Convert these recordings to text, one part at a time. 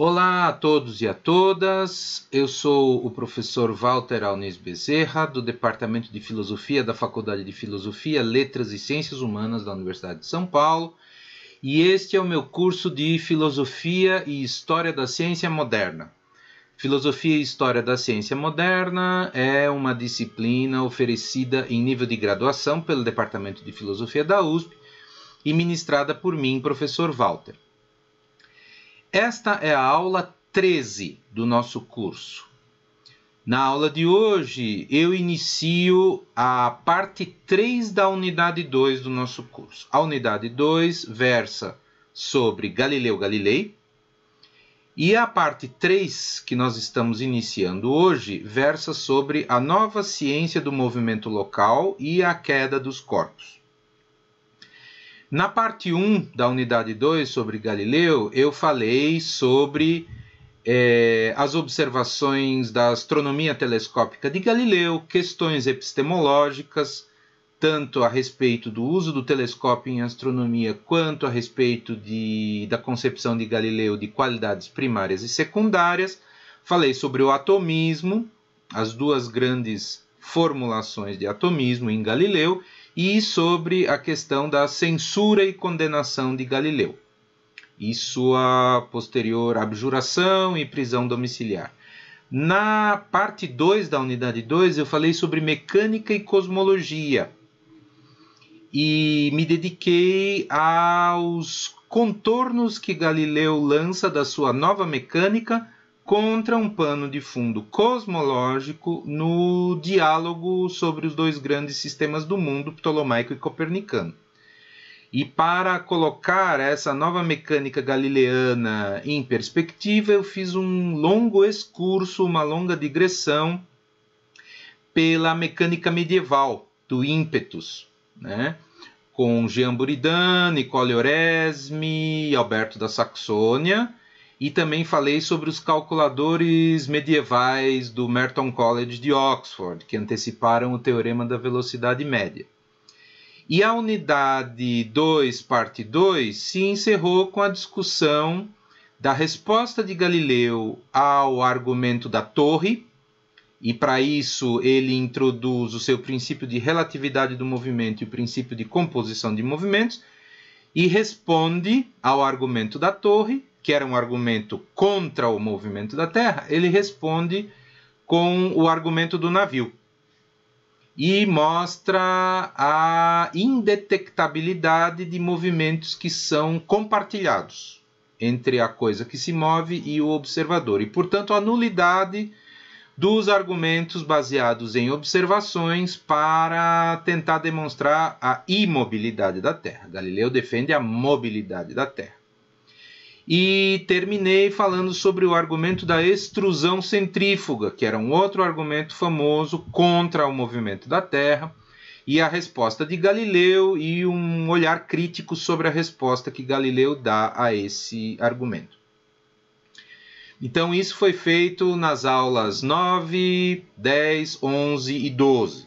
Olá a todos e a todas. Eu sou o professor Walter Alnes Bezerra, do Departamento de Filosofia da Faculdade de Filosofia, Letras e Ciências Humanas da Universidade de São Paulo, e este é o meu curso de Filosofia e História da Ciência Moderna. Filosofia e História da Ciência Moderna é uma disciplina oferecida em nível de graduação pelo Departamento de Filosofia da USP e ministrada por mim, professor Walter. Esta é a aula 13 do nosso curso. Na aula de hoje, eu inicio a parte 3 da unidade 2 do nosso curso. A unidade 2 versa sobre Galileu Galilei e a parte 3 que nós estamos iniciando hoje versa sobre a nova ciência do movimento local e a queda dos corpos. Na parte 1 da unidade 2 sobre Galileu, eu falei sobre é, as observações da astronomia telescópica de Galileu, questões epistemológicas, tanto a respeito do uso do telescópio em astronomia, quanto a respeito de, da concepção de Galileu de qualidades primárias e secundárias. Falei sobre o atomismo, as duas grandes formulações de atomismo em Galileu, e sobre a questão da censura e condenação de Galileu e sua posterior abjuração e prisão domiciliar. Na parte 2 da unidade 2, eu falei sobre mecânica e cosmologia e me dediquei aos contornos que Galileu lança da sua nova mecânica contra um pano de fundo cosmológico no diálogo sobre os dois grandes sistemas do mundo, ptolomaico e copernicano. E para colocar essa nova mecânica galileana em perspectiva, eu fiz um longo excurso, uma longa digressão pela mecânica medieval do ímpetus, né? com Jean Buridan, Nicole Oresme, Alberto da Saxônia, e também falei sobre os calculadores medievais do Merton College de Oxford, que anteciparam o teorema da velocidade média. E a unidade 2, parte 2, se encerrou com a discussão da resposta de Galileu ao argumento da torre, e para isso ele introduz o seu princípio de relatividade do movimento e o princípio de composição de movimentos, e responde ao argumento da torre que era um argumento contra o movimento da Terra, ele responde com o argumento do navio e mostra a indetectabilidade de movimentos que são compartilhados entre a coisa que se move e o observador, e portanto a nulidade dos argumentos baseados em observações para tentar demonstrar a imobilidade da Terra. Galileu defende a mobilidade da Terra e terminei falando sobre o argumento da extrusão centrífuga, que era um outro argumento famoso contra o movimento da Terra, e a resposta de Galileu e um olhar crítico sobre a resposta que Galileu dá a esse argumento. Então, isso foi feito nas aulas 9, 10, 11 e 12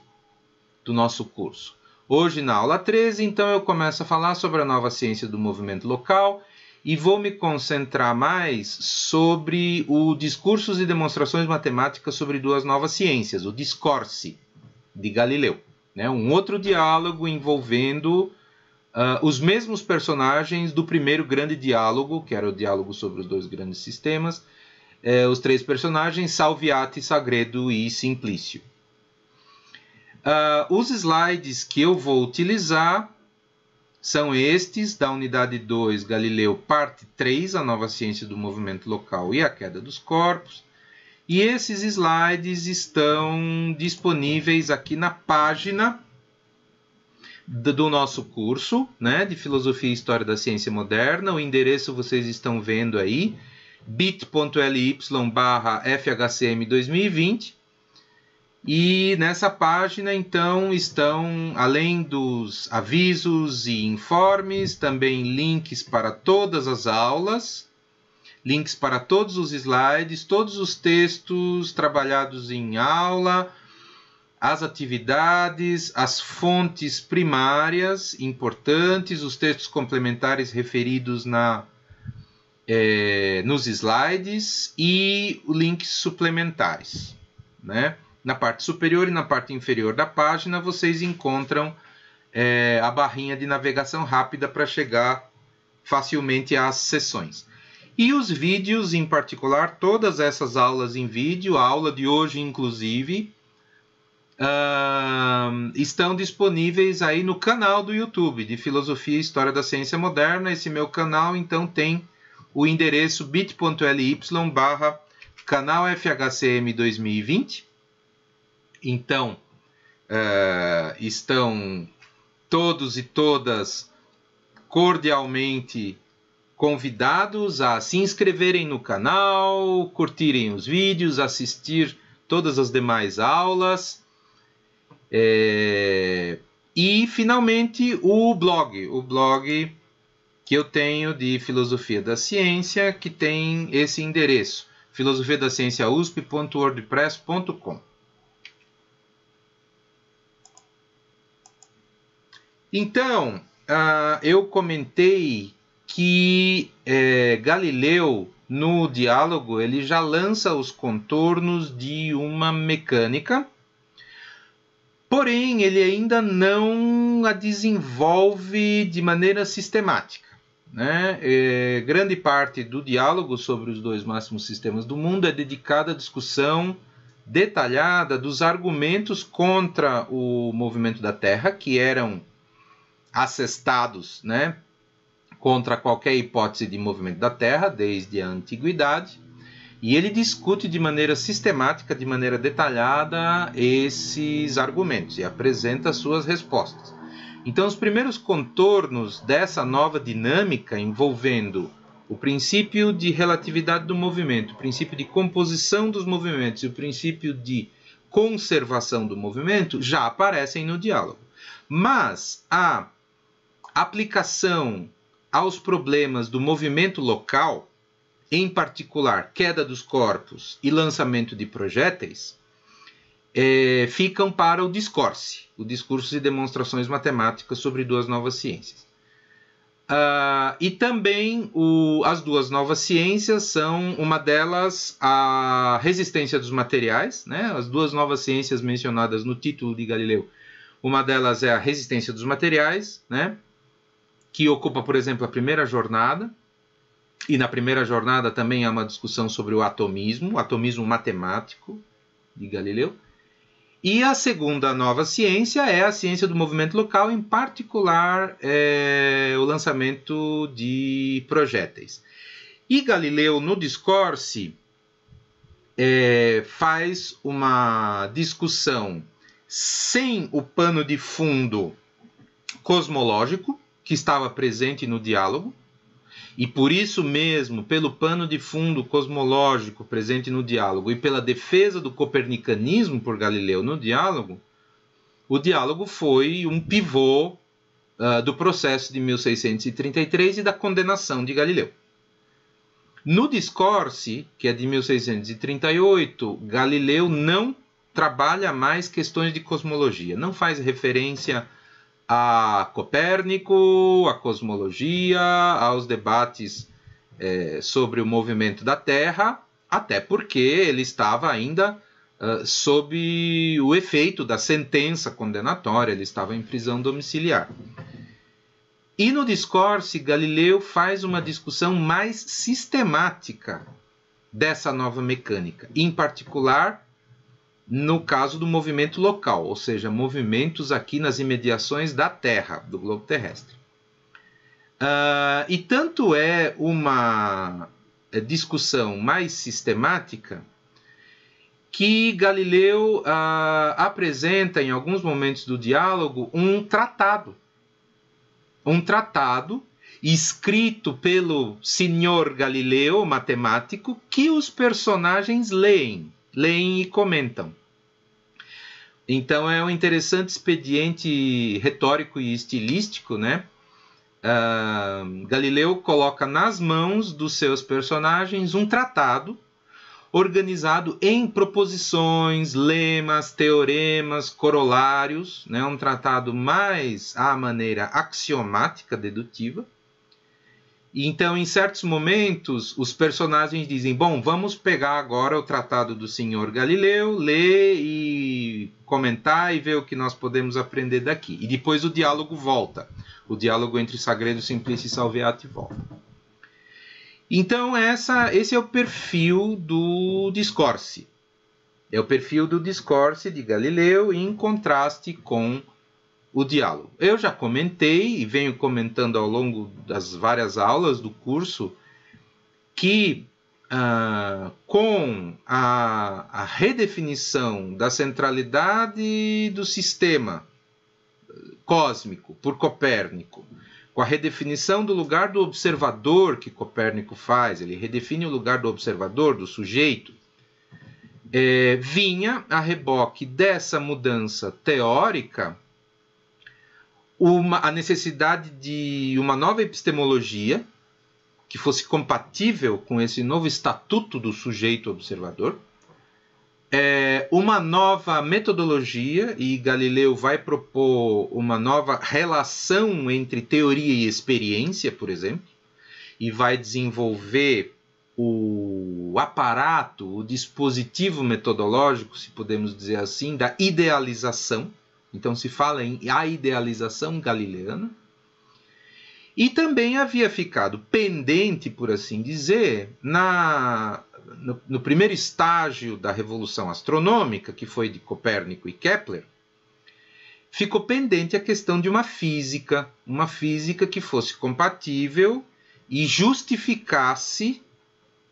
do nosso curso. Hoje, na aula 13, então, eu começo a falar sobre a nova ciência do movimento local e vou me concentrar mais sobre o Discursos e Demonstrações Matemáticas sobre Duas Novas Ciências, o Discorse, de Galileu. Né? Um outro diálogo envolvendo uh, os mesmos personagens do primeiro grande diálogo, que era o diálogo sobre os dois grandes sistemas, é, os três personagens, Salviati, Sagredo e Simplício. Uh, os slides que eu vou utilizar são estes da unidade 2 Galileu, parte 3, a nova ciência do movimento local e a queda dos corpos. E esses slides estão disponíveis aqui na página do nosso curso né, de Filosofia e História da Ciência Moderna. O endereço vocês estão vendo aí, bit.ly barra FHCM 2020. E nessa página, então, estão, além dos avisos e informes, também links para todas as aulas, links para todos os slides, todos os textos trabalhados em aula, as atividades, as fontes primárias importantes, os textos complementares referidos na, é, nos slides e links suplementares, né? Na parte superior e na parte inferior da página, vocês encontram é, a barrinha de navegação rápida para chegar facilmente às sessões. E os vídeos, em particular, todas essas aulas em vídeo, a aula de hoje, inclusive, Uh, estão disponíveis aí no canal do YouTube de Filosofia e História da Ciência Moderna. Esse meu canal então tem o endereço bit.ly barra canal FHCM 2020 então, uh, estão todos e todas cordialmente convidados a se inscreverem no canal, curtirem os vídeos, assistir todas as demais aulas. É... E, finalmente, o blog. O blog que eu tenho de Filosofia da Ciência, que tem esse endereço: filosofiadacienciausp.wordpress.com. Então, uh, eu comentei que eh, Galileu, no diálogo, ele já lança os contornos de uma mecânica, porém ele ainda não a desenvolve de maneira sistemática. Né? Eh, grande parte do diálogo sobre os dois máximos sistemas do mundo é dedicada à discussão detalhada dos argumentos contra o movimento da Terra, que eram assestados né, contra qualquer hipótese de movimento da Terra desde a antiguidade. E ele discute de maneira sistemática, de maneira detalhada, esses argumentos e apresenta suas respostas. Então, os primeiros contornos dessa nova dinâmica envolvendo o princípio de relatividade do movimento, o princípio de composição dos movimentos e o princípio de conservação do movimento já aparecem no diálogo. Mas a aplicação aos problemas do movimento local, em particular queda dos corpos e lançamento de projéteis, é, ficam para o discurso, o discurso e demonstrações matemáticas sobre duas novas ciências. Uh, e também o, as duas novas ciências são uma delas a resistência dos materiais, né? as duas novas ciências mencionadas no título de Galileu. Uma delas é a resistência dos materiais, né? que ocupa, por exemplo, a primeira jornada, e na primeira jornada também há uma discussão sobre o atomismo, o atomismo matemático de Galileu. E a segunda nova ciência é a ciência do movimento local, em particular é, o lançamento de projéteis. E Galileu, no discurso é, faz uma discussão sem o pano de fundo cosmológico, que estava presente no diálogo, e por isso mesmo, pelo pano de fundo cosmológico presente no diálogo e pela defesa do copernicanismo por Galileu no diálogo, o diálogo foi um pivô uh, do processo de 1633 e da condenação de Galileu. No Discorse, que é de 1638, Galileu não trabalha mais questões de cosmologia, não faz referência a a Copérnico, a cosmologia, aos debates é, sobre o movimento da Terra, até porque ele estava ainda uh, sob o efeito da sentença condenatória, ele estava em prisão domiciliar. E no discurso Galileu faz uma discussão mais sistemática dessa nova mecânica, em particular no caso do movimento local, ou seja, movimentos aqui nas imediações da Terra, do globo terrestre. Uh, e tanto é uma é, discussão mais sistemática que Galileu uh, apresenta em alguns momentos do diálogo um tratado. Um tratado escrito pelo senhor Galileu, matemático, que os personagens leem leem e comentam. Então é um interessante expediente retórico e estilístico, né? Uh, Galileu coloca nas mãos dos seus personagens um tratado organizado em proposições, lemas, teoremas, corolários, né? um tratado mais à maneira axiomática, dedutiva, então, em certos momentos, os personagens dizem: Bom, vamos pegar agora o Tratado do Senhor Galileu, ler e comentar e ver o que nós podemos aprender daqui. E depois o diálogo volta. O diálogo entre Sagredo, Simplice e Salviati volta. Então, essa, esse é o perfil do discurso. É o perfil do discurso de Galileu em contraste com o diálogo. Eu já comentei e venho comentando ao longo das várias aulas do curso que ah, com a, a redefinição da centralidade do sistema eh, cósmico por Copérnico, com a redefinição do lugar do observador que Copérnico faz, ele redefine o lugar do observador, do sujeito, é, vinha a reboque dessa mudança teórica uma, a necessidade de uma nova epistemologia que fosse compatível com esse novo estatuto do sujeito observador, é, uma nova metodologia, e Galileu vai propor uma nova relação entre teoria e experiência, por exemplo, e vai desenvolver o aparato, o dispositivo metodológico, se podemos dizer assim, da idealização então se fala em a idealização galileana. E também havia ficado pendente, por assim dizer, na, no, no primeiro estágio da revolução astronômica, que foi de Copérnico e Kepler, ficou pendente a questão de uma física, uma física que fosse compatível e justificasse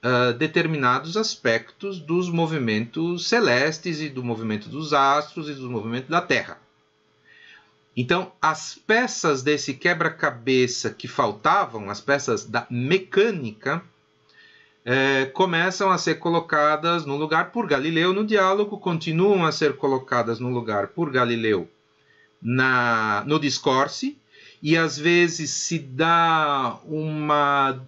uh, determinados aspectos dos movimentos celestes e do movimento dos astros e do movimento da Terra. Então, as peças desse quebra-cabeça que faltavam, as peças da mecânica, é, começam a ser colocadas no lugar por Galileu no diálogo, continuam a ser colocadas no lugar por Galileu na, no discorso, e às vezes se dá uma,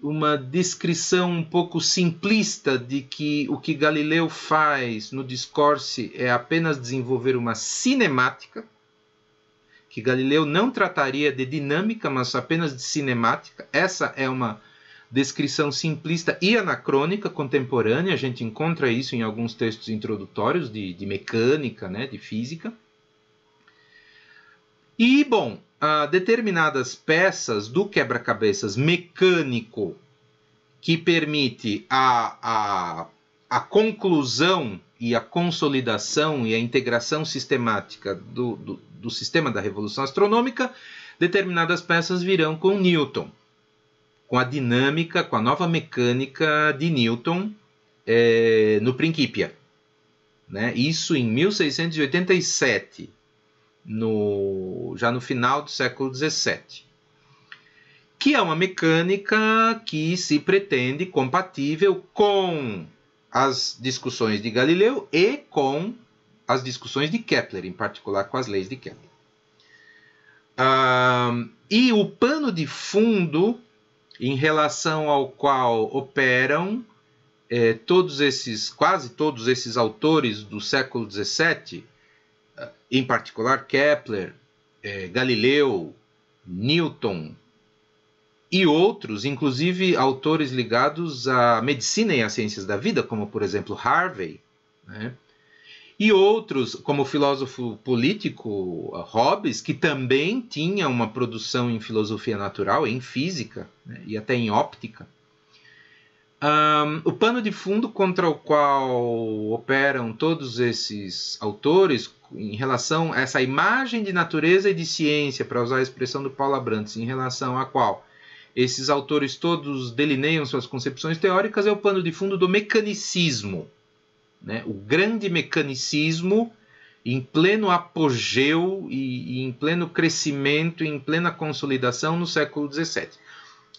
uma descrição um pouco simplista de que o que Galileu faz no discorso é apenas desenvolver uma cinemática que Galileu não trataria de dinâmica, mas apenas de cinemática. Essa é uma descrição simplista e anacrônica contemporânea. A gente encontra isso em alguns textos introdutórios de, de mecânica, né, de física. E, bom, ah, determinadas peças do quebra-cabeças mecânico que permite a, a a conclusão e a consolidação e a integração sistemática do, do, do sistema da revolução astronômica, determinadas peças virão com Newton, com a dinâmica, com a nova mecânica de Newton é, no Principia. Né? Isso em 1687, no, já no final do século XVII que é uma mecânica que se pretende compatível com as discussões de Galileu e com as discussões de Kepler, em particular com as leis de Kepler. Ah, e o pano de fundo em relação ao qual operam eh, todos esses, quase todos esses autores do século XVII, em particular Kepler, eh, Galileu, Newton, e outros, inclusive autores ligados à medicina e às ciências da vida, como por exemplo Harvey, né? e outros, como o filósofo político uh, Hobbes, que também tinha uma produção em filosofia natural, em física né? e até em óptica. Um, o pano de fundo contra o qual operam todos esses autores em relação a essa imagem de natureza e de ciência, para usar a expressão do Paulo Abrantes, em relação à qual esses autores todos delineiam suas concepções teóricas, é o pano de fundo do mecanicismo. Né? O grande mecanicismo em pleno apogeu e, e em pleno crescimento, em plena consolidação no século XVII.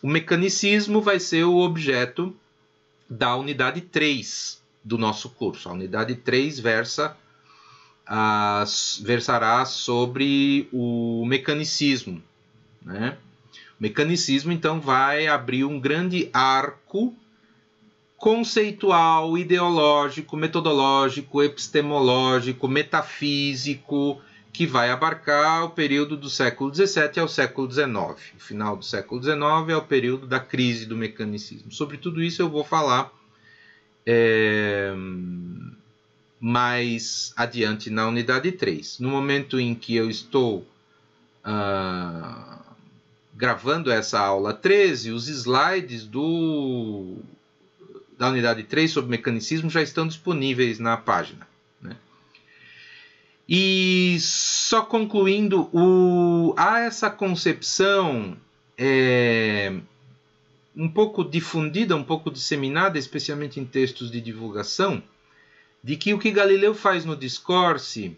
O mecanicismo vai ser o objeto da unidade 3 do nosso curso. A unidade 3 versa, uh, versará sobre o mecanicismo. Né? Mecanicismo, então, vai abrir um grande arco conceitual, ideológico, metodológico, epistemológico, metafísico, que vai abarcar o período do século XVII ao século XIX. O final do século XIX é o período da crise do mecanicismo. Sobre tudo isso eu vou falar é, mais adiante na unidade 3. No momento em que eu estou uh, gravando essa aula 13, os slides do, da unidade 3 sobre mecanicismo já estão disponíveis na página. Né? E só concluindo, o, há essa concepção é, um pouco difundida, um pouco disseminada, especialmente em textos de divulgação, de que o que Galileu faz no discurso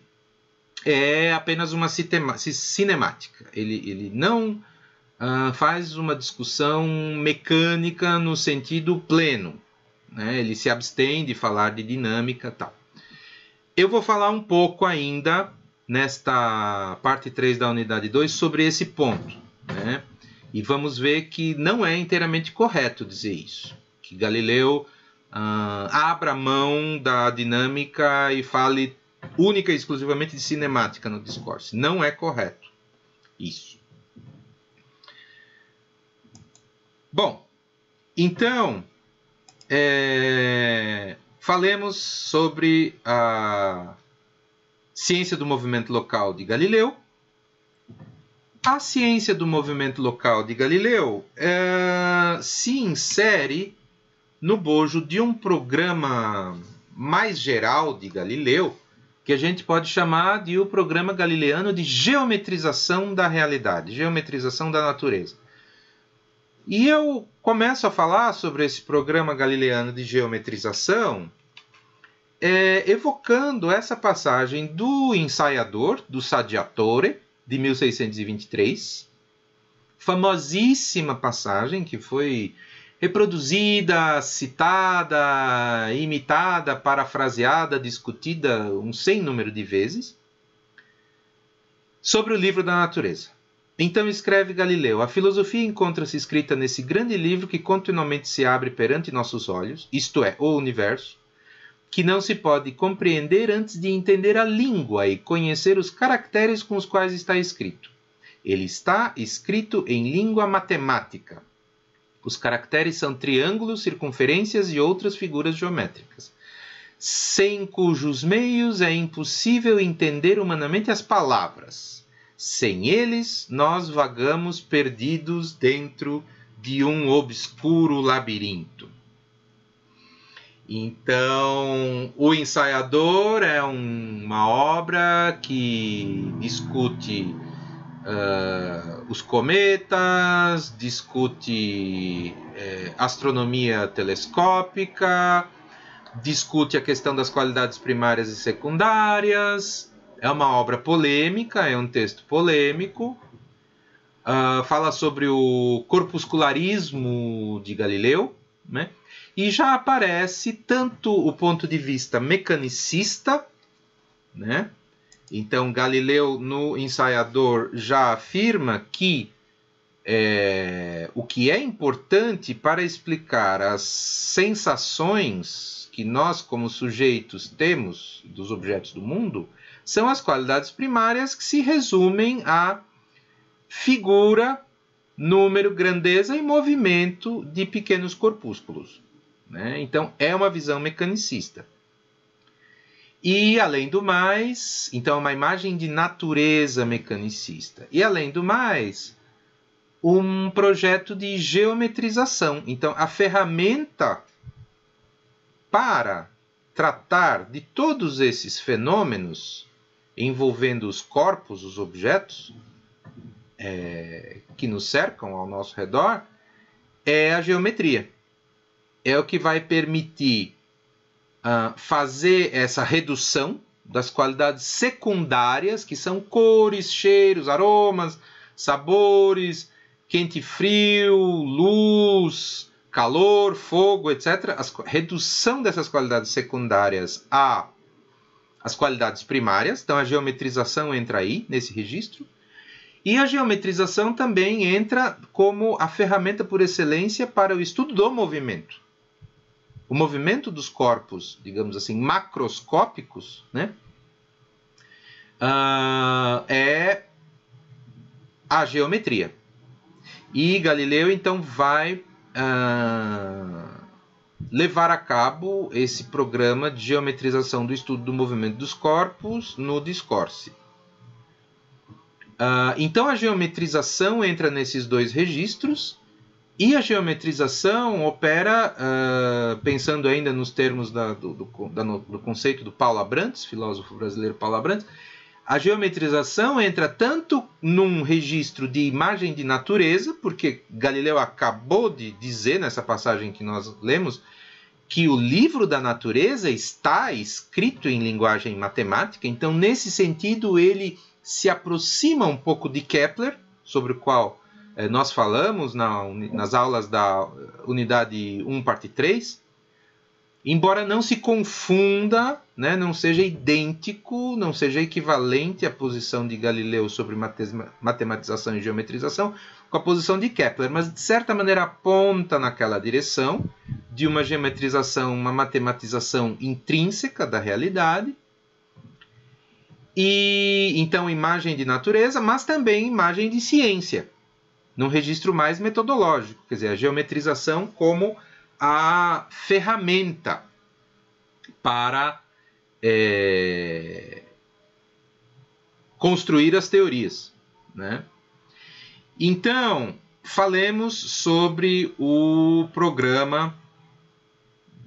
é apenas uma cinemática. Ele, ele não ah, faz uma discussão mecânica no sentido pleno. Né? Ele se abstém de falar de dinâmica tal. Eu vou falar um pouco ainda nesta parte 3 da unidade 2 sobre esse ponto. Né? E vamos ver que não é inteiramente correto dizer isso. Que Galileu uh, abra mão da dinâmica e fale única e exclusivamente de cinemática no discurso. Não é correto isso. Bom, então é, falemos sobre a ciência do movimento local de Galileu. A ciência do movimento local de Galileu é, se insere no bojo de um programa mais geral de Galileu, que a gente pode chamar de o programa galileano de geometrização da realidade, geometrização da natureza. E eu começo a falar sobre esse programa galileano de geometrização, é, evocando essa passagem do ensaiador, do Sadiatore de 1623, famosíssima passagem que foi reproduzida, citada, imitada, parafraseada, discutida um sem número de vezes, sobre o livro da natureza. Então escreve Galileu: A filosofia encontra-se escrita nesse grande livro que continuamente se abre perante nossos olhos, isto é, o universo, que não se pode compreender antes de entender a língua e conhecer os caracteres com os quais está escrito. Ele está escrito em língua matemática. Os caracteres são triângulos, circunferências e outras figuras geométricas, sem cujos meios é impossível entender humanamente as palavras. Sem eles, nós vagamos perdidos dentro de um obscuro labirinto. Então, O Ensaiador é um, uma obra que discute uh, os cometas, discute uh, astronomia telescópica, discute a questão das qualidades primárias e secundárias, é uma obra polêmica, é um texto polêmico. Uh, fala sobre o corpuscularismo de Galileu, né? E já aparece tanto o ponto de vista mecanicista, né? Então Galileu no ensaiador já afirma que é, o que é importante para explicar as sensações que nós como sujeitos temos dos objetos do mundo são as qualidades primárias que se resumem a figura, número, grandeza e movimento de pequenos corpúsculos. Né? Então, é uma visão mecanicista. E, além do mais, então, é uma imagem de natureza mecanicista. E, além do mais, um projeto de geometrização. Então, a ferramenta para tratar de todos esses fenômenos envolvendo os corpos, os objetos é, que nos cercam ao nosso redor, é a geometria. É o que vai permitir uh, fazer essa redução das qualidades secundárias, que são cores, cheiros, aromas, sabores, quente e frio, luz, calor, fogo, etc. A redução dessas qualidades secundárias a as qualidades primárias, então a geometrização entra aí, nesse registro. E a geometrização também entra como a ferramenta por excelência para o estudo do movimento. O movimento dos corpos, digamos assim, macroscópicos, né? Uh, é a geometria. E Galileu então vai uh, levar a cabo esse programa de geometrização do estudo do movimento dos corpos no Discourse. Uh, ah, então a geometrização entra nesses dois registros e a geometrização opera, uh, pensando ainda nos termos da, do, do, da, do, conceito do Paulo Abrantes, filósofo brasileiro Paulo Abrantes, a geometrização entra tanto num registro de imagem de natureza, porque Galileu acabou de dizer nessa passagem que nós lemos que o livro da natureza está escrito em linguagem matemática, então nesse sentido ele se aproxima um pouco de Kepler, sobre o qual eh, nós falamos na, nas aulas da unidade 1, parte 3, embora não se confunda, né, não seja idêntico, não seja equivalente à posição de Galileu sobre matematização e geometrização com a posição de Kepler, mas de certa maneira aponta naquela direção de uma geometrização, uma matematização intrínseca da realidade. E então imagem de natureza, mas também imagem de ciência, num registro mais metodológico, quer dizer, a geometrização como a ferramenta para é, construir as teorias. Né? Então, falemos sobre o programa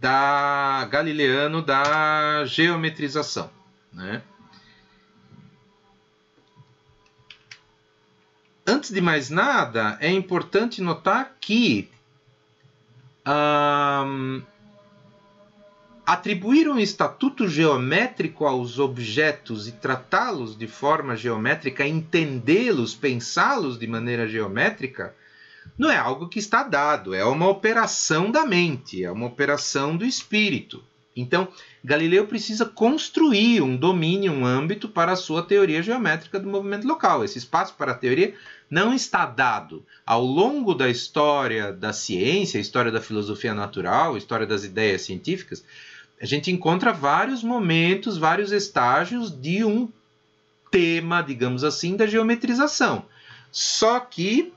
da galileano da geometrização, né? Antes de mais nada, é importante notar que um, atribuir um estatuto geométrico aos objetos e tratá-los de forma geométrica, entendê-los, pensá-los de maneira geométrica, não é algo que está dado, é uma operação da mente, é uma operação do espírito. Então, Galileu precisa construir um domínio, um âmbito para a sua teoria geométrica do movimento local. Esse espaço para a teoria não está dado. Ao longo da história da ciência, história da filosofia natural, história das ideias científicas, a gente encontra vários momentos, vários estágios de um tema, digamos assim, da geometrização. Só que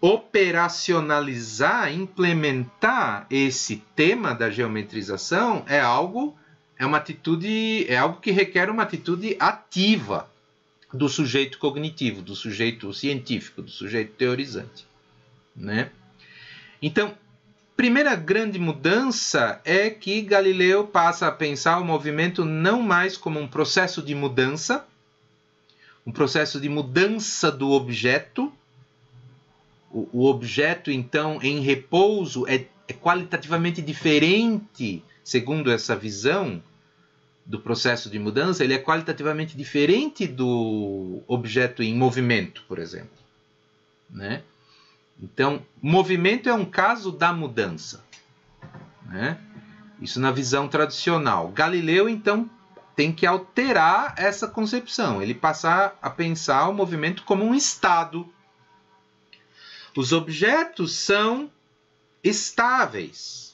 operacionalizar, implementar esse tema da geometrização é algo é uma atitude, é algo que requer uma atitude ativa do sujeito cognitivo, do sujeito científico, do sujeito teorizante, né? Então, primeira grande mudança é que Galileu passa a pensar o movimento não mais como um processo de mudança, um processo de mudança do objeto. O, objeto, então, em repouso é, é qualitativamente diferente segundo essa visão do processo de mudança, ele é qualitativamente diferente do objeto em movimento, por exemplo. Né? Então, movimento é um caso da mudança. Né? Isso na visão tradicional. Galileu, então, tem que alterar essa concepção, ele passar a pensar o movimento como um estado. Os objetos são estáveis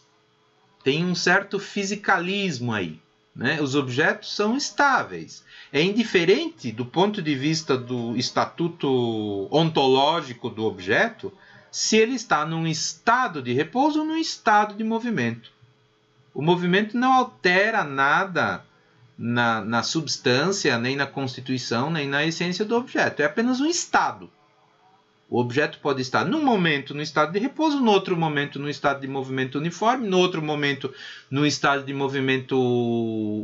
tem um certo fisicalismo aí. Né? Os objetos são estáveis. É indiferente do ponto de vista do estatuto ontológico do objeto se ele está num estado de repouso ou num estado de movimento. O movimento não altera nada na, na substância, nem na constituição, nem na essência do objeto. É apenas um estado. O objeto pode estar num momento no estado de repouso, no outro momento no estado de movimento uniforme, no outro momento no estado de movimento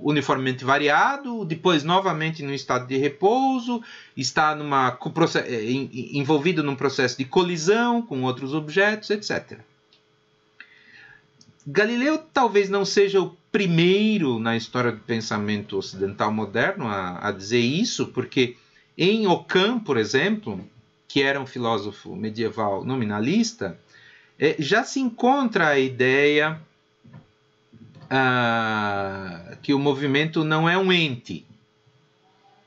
uniformemente variado, depois novamente no estado de repouso, está numa, eh, envolvido num processo de colisão com outros objetos, etc. Galileu talvez não seja o primeiro na história do pensamento ocidental moderno a, a dizer isso, porque em Ockham, por exemplo, que era um filósofo medieval nominalista, é, já se encontra a ideia ah, que o movimento não é um ente,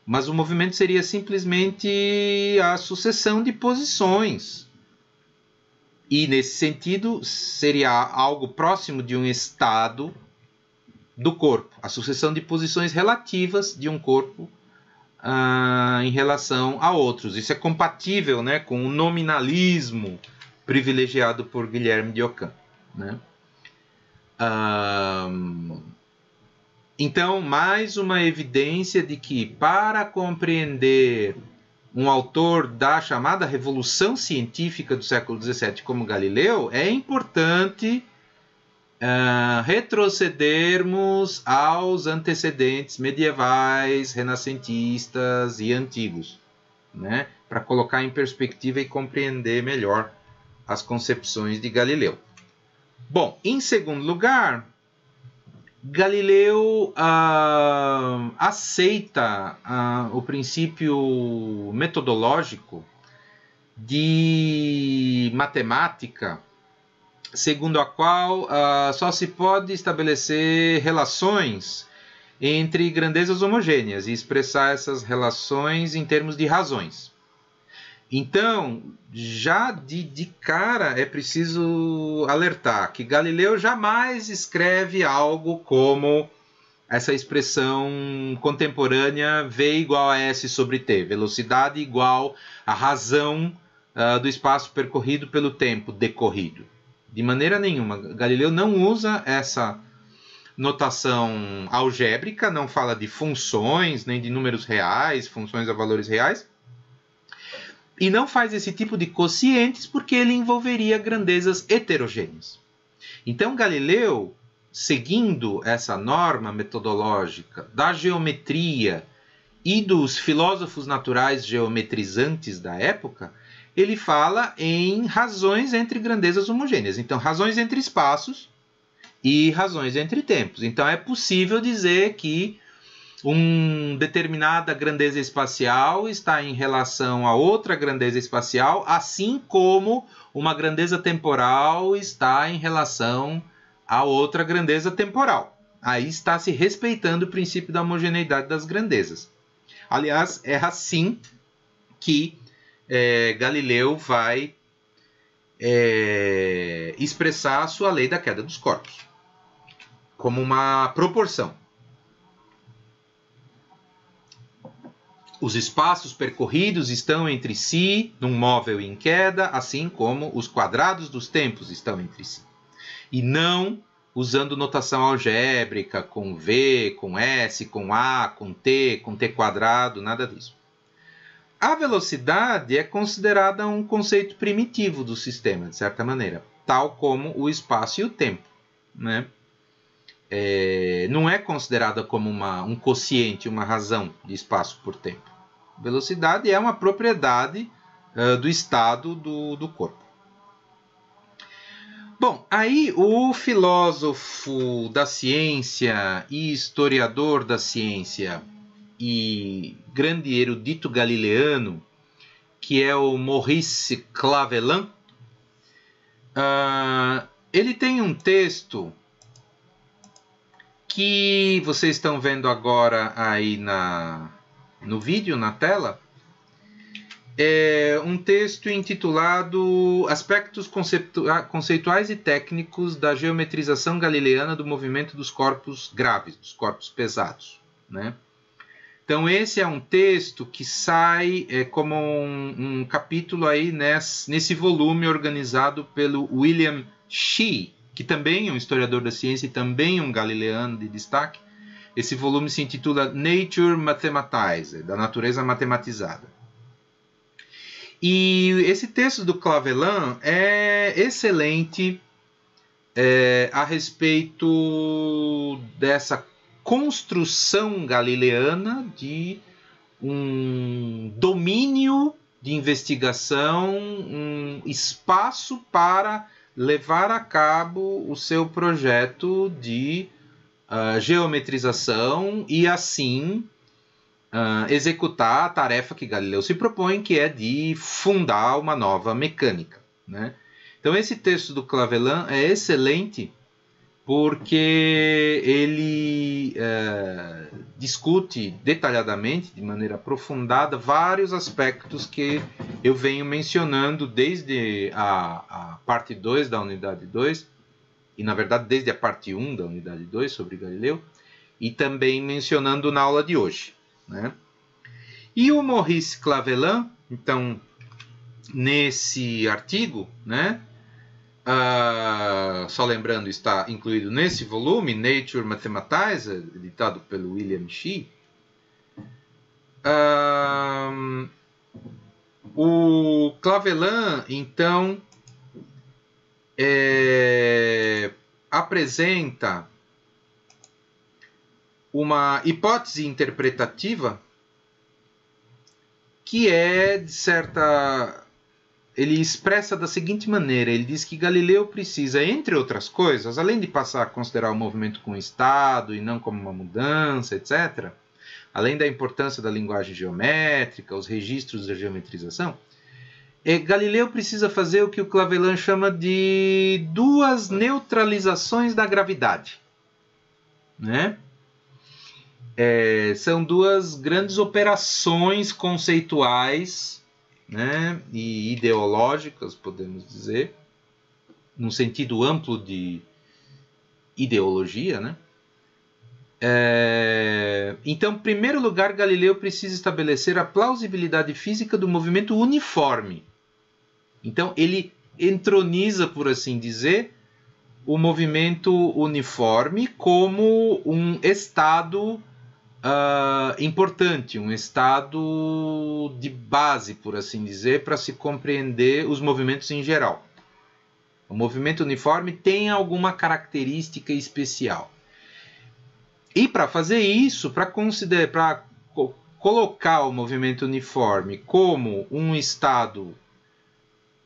mas o movimento seria simplesmente a sucessão de posições. E nesse sentido, seria algo próximo de um estado do corpo, a sucessão de posições relativas de um corpo ah, em relação a outros. Isso é compatível né, com o nominalismo privilegiado por Guilherme de Ockham. Né? então, mais uma evidência de que, para compreender um autor da chamada Revolução Científica do século XVII como Galileu, é importante ah, retrocedermos aos antecedentes medievais, renascentistas e antigos, né? para colocar em perspectiva e compreender melhor as concepções de Galileu. Bom, em segundo lugar, Galileu ah, aceita ah, o princípio metodológico de matemática segundo a qual uh, só se pode estabelecer relações entre grandezas homogêneas e expressar essas relações em termos de razões. Então, já de, de cara é preciso alertar que Galileu jamais escreve algo como essa expressão contemporânea v igual a s sobre t, velocidade igual a razão uh, do espaço percorrido pelo tempo decorrido. De maneira nenhuma. Galileu não usa essa notação algébrica, não fala de funções, nem de números reais, funções a valores reais. E não faz esse tipo de quocientes porque ele envolveria grandezas heterogêneas. Então Galileu, seguindo essa norma metodológica da geometria e dos filósofos naturais geometrizantes da época, ele fala em razões entre grandezas homogêneas. Então, razões entre espaços e razões entre tempos. Então, é possível dizer que uma determinada grandeza espacial está em relação a outra grandeza espacial, assim como uma grandeza temporal está em relação a outra grandeza temporal. Aí está se respeitando o princípio da homogeneidade das grandezas. Aliás, é assim que é, Galileu vai é, expressar a sua lei da queda dos corpos como uma proporção. Os espaços percorridos estão entre si num móvel em queda, assim como os quadrados dos tempos estão entre si. E não usando notação algébrica com V, com S, com A, com T, com T quadrado, nada disso. A velocidade é considerada um conceito primitivo do sistema, de certa maneira, tal como o espaço e o tempo. Né? É, não é considerada como uma, um quociente, uma razão de espaço por tempo. Velocidade é uma propriedade uh, do estado do, do corpo. Bom, aí o filósofo da ciência e historiador da ciência e grande erudito galileano, que é o Maurice Clavelin, uh, ah, ele tem um texto que vocês estão vendo agora aí na, no vídeo, na tela, é um texto intitulado Aspectos ah, Conceituais e Técnicos da Geometrização Galileana do Movimento dos Corpos Graves, dos Corpos Pesados. Né? Então esse é um texto que sai é, como um, um, capítulo aí nesse, nesse volume organizado pelo William Shee, que também é um historiador da ciência e também um galileano de destaque. Esse volume se intitula Nature Mathematized, da natureza matematizada. E esse texto do Clavelin é excelente é, a respeito dessa construção galileana de um domínio de investigação, um espaço para levar a cabo o seu projeto de uh, geometrização e assim uh, executar a tarefa que Galileu se propõe, que é de fundar uma nova mecânica. Né? Então, esse texto do Clavelin é excelente porque ele é, discute detalhadamente, de maneira aprofundada, vários aspectos que eu venho mencionando desde a, a parte 2 da unidade 2, e na verdade desde a parte 1 da unidade 2 sobre Galileu, e também mencionando na aula de hoje. Né? E o Maurice Clavelin, então, nesse artigo, né, Uh, só lembrando, está incluído nesse volume, Nature Mathematizer, editado pelo William Shee. Uh, o Clavelin, então, é, apresenta uma hipótese interpretativa que é, de certa ele expressa da seguinte maneira: ele diz que Galileu precisa, entre outras coisas, além de passar a considerar o movimento como estado e não como uma mudança, etc., além da importância da linguagem geométrica, os registros da geometrização, eh, Galileu precisa fazer o que o Clavelan chama de duas neutralizações da gravidade. Né? É, são duas grandes operações conceituais né, e ideológicas, podemos dizer, num sentido amplo de ideologia, né? É... Então, em primeiro lugar, Galileu precisa estabelecer a plausibilidade física do movimento uniforme. Então, ele entroniza, por assim dizer, o movimento uniforme como um estado uh, importante, um estado de base, por assim dizer, para se compreender os movimentos em geral. O movimento uniforme tem alguma característica especial. E para fazer isso, para considerar, para co colocar o movimento uniforme como um estado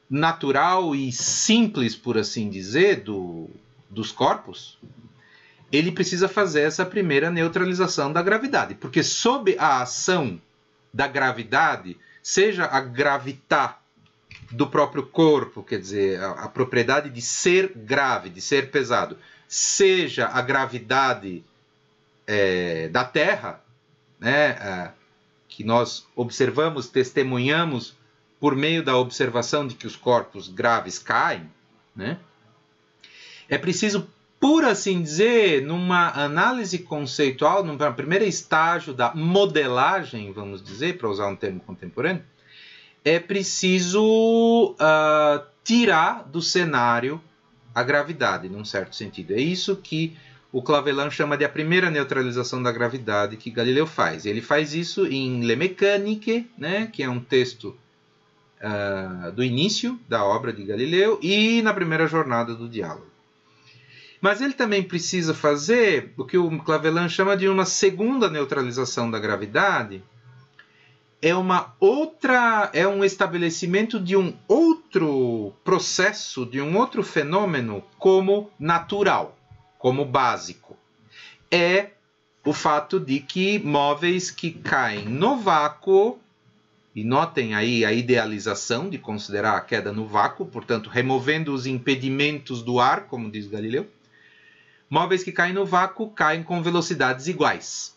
natural e simples, por assim dizer, do, dos corpos, ele precisa fazer essa primeira neutralização da gravidade, porque sob a ação da gravidade, seja a gravitar do próprio corpo, quer dizer, a, a propriedade de ser grave, de ser pesado, seja a gravidade é, da Terra, né, é, que nós observamos, testemunhamos por meio da observação de que os corpos graves caem, né, é preciso por assim dizer, numa análise conceitual, num primeiro estágio da modelagem, vamos dizer, para usar um termo contemporâneo, é preciso uh, tirar do cenário a gravidade, num certo sentido. É isso que o Clavelin chama de a primeira neutralização da gravidade que Galileu faz. Ele faz isso em Le Mécanique, né, que é um texto uh, do início da obra de Galileu, e na primeira jornada do diálogo. Mas ele também precisa fazer o que o Clavelin chama de uma segunda neutralização da gravidade. É uma outra, é um estabelecimento de um outro processo, de um outro fenômeno como natural, como básico. É o fato de que móveis que caem no vácuo e notem aí a idealização de considerar a queda no vácuo, portanto, removendo os impedimentos do ar, como diz Galileu, móveis que caem no vácuo caem com velocidades iguais.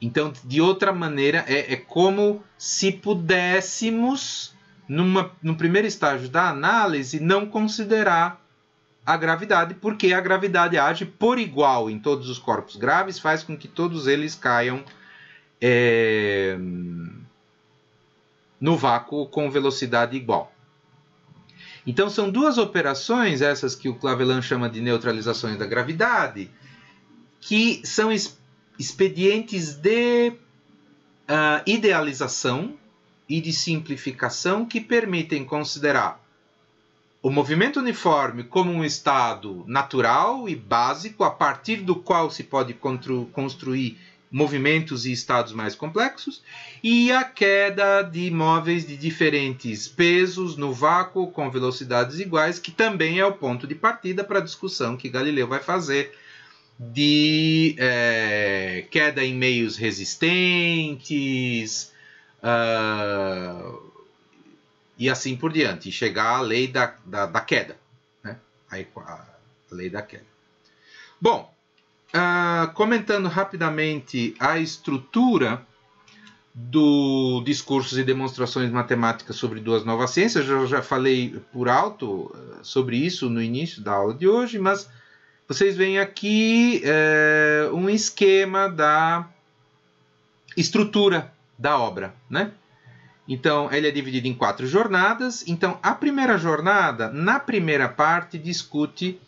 Então, de outra maneira, é, é como se pudéssemos, numa, no primeiro estágio da análise, não considerar a gravidade, porque a gravidade age por igual em todos os corpos graves, faz com que todos eles caiam é, no vácuo com velocidade igual. Então são duas operações, essas que o Clavelin chama de neutralizações da gravidade, que são expedientes de uh, idealização e de simplificação que permitem considerar o movimento uniforme como um estado natural e básico a partir do qual se pode construir movimentos e estados mais complexos, e a queda de móveis de diferentes pesos no vácuo com velocidades iguais, que também é o ponto de partida para a discussão que Galileu vai fazer de é, queda em meios resistentes uh, e assim por diante, e chegar à lei da, da, da queda, né? a, a lei da queda. Bom, ah, comentando rapidamente a estrutura do Discursos e Demonstrações Matemáticas sobre Duas Novas Ciências, eu já falei por alto ah, sobre isso no início da aula de hoje, mas vocês veem aqui é, um esquema da estrutura da obra, né? Então, ele é dividido em quatro jornadas. Então, a primeira jornada, na primeira parte, discute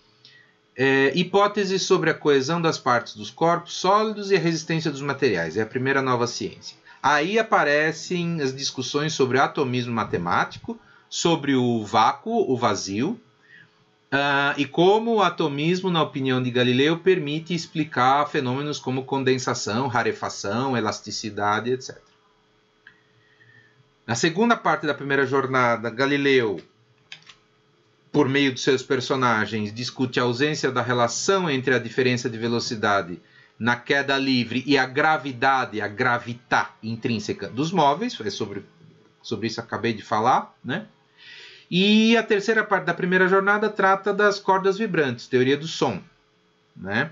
é, hipóteses sobre a coesão das partes dos corpos sólidos e a resistência dos materiais. É a primeira nova ciência. Aí aparecem as discussões sobre atomismo matemático, sobre o vácuo, o vazio, Uh, e como o atomismo, na opinião de Galileu, permite explicar fenômenos como condensação, rarefação, elasticidade, etc. Na segunda parte da primeira jornada, Galileu por meio de seus personagens, discute a ausência da relação entre a diferença de velocidade na queda livre e a gravidade, a gravitar intrínseca dos móveis, é sobre, sobre isso acabei de falar, né? E a terceira parte da primeira jornada trata das cordas vibrantes, teoria do som, né?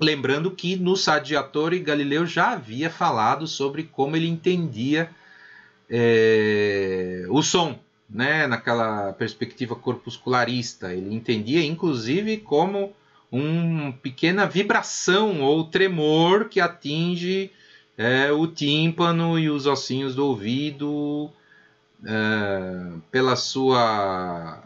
Lembrando que no Sadiatore Galileu já havia falado sobre como ele entendia é, o som, né, naquela perspectiva corpuscularista. Ele entendia, inclusive, como uma pequena vibração ou tremor que atinge é, o tímpano e os ossinhos do ouvido é, pela sua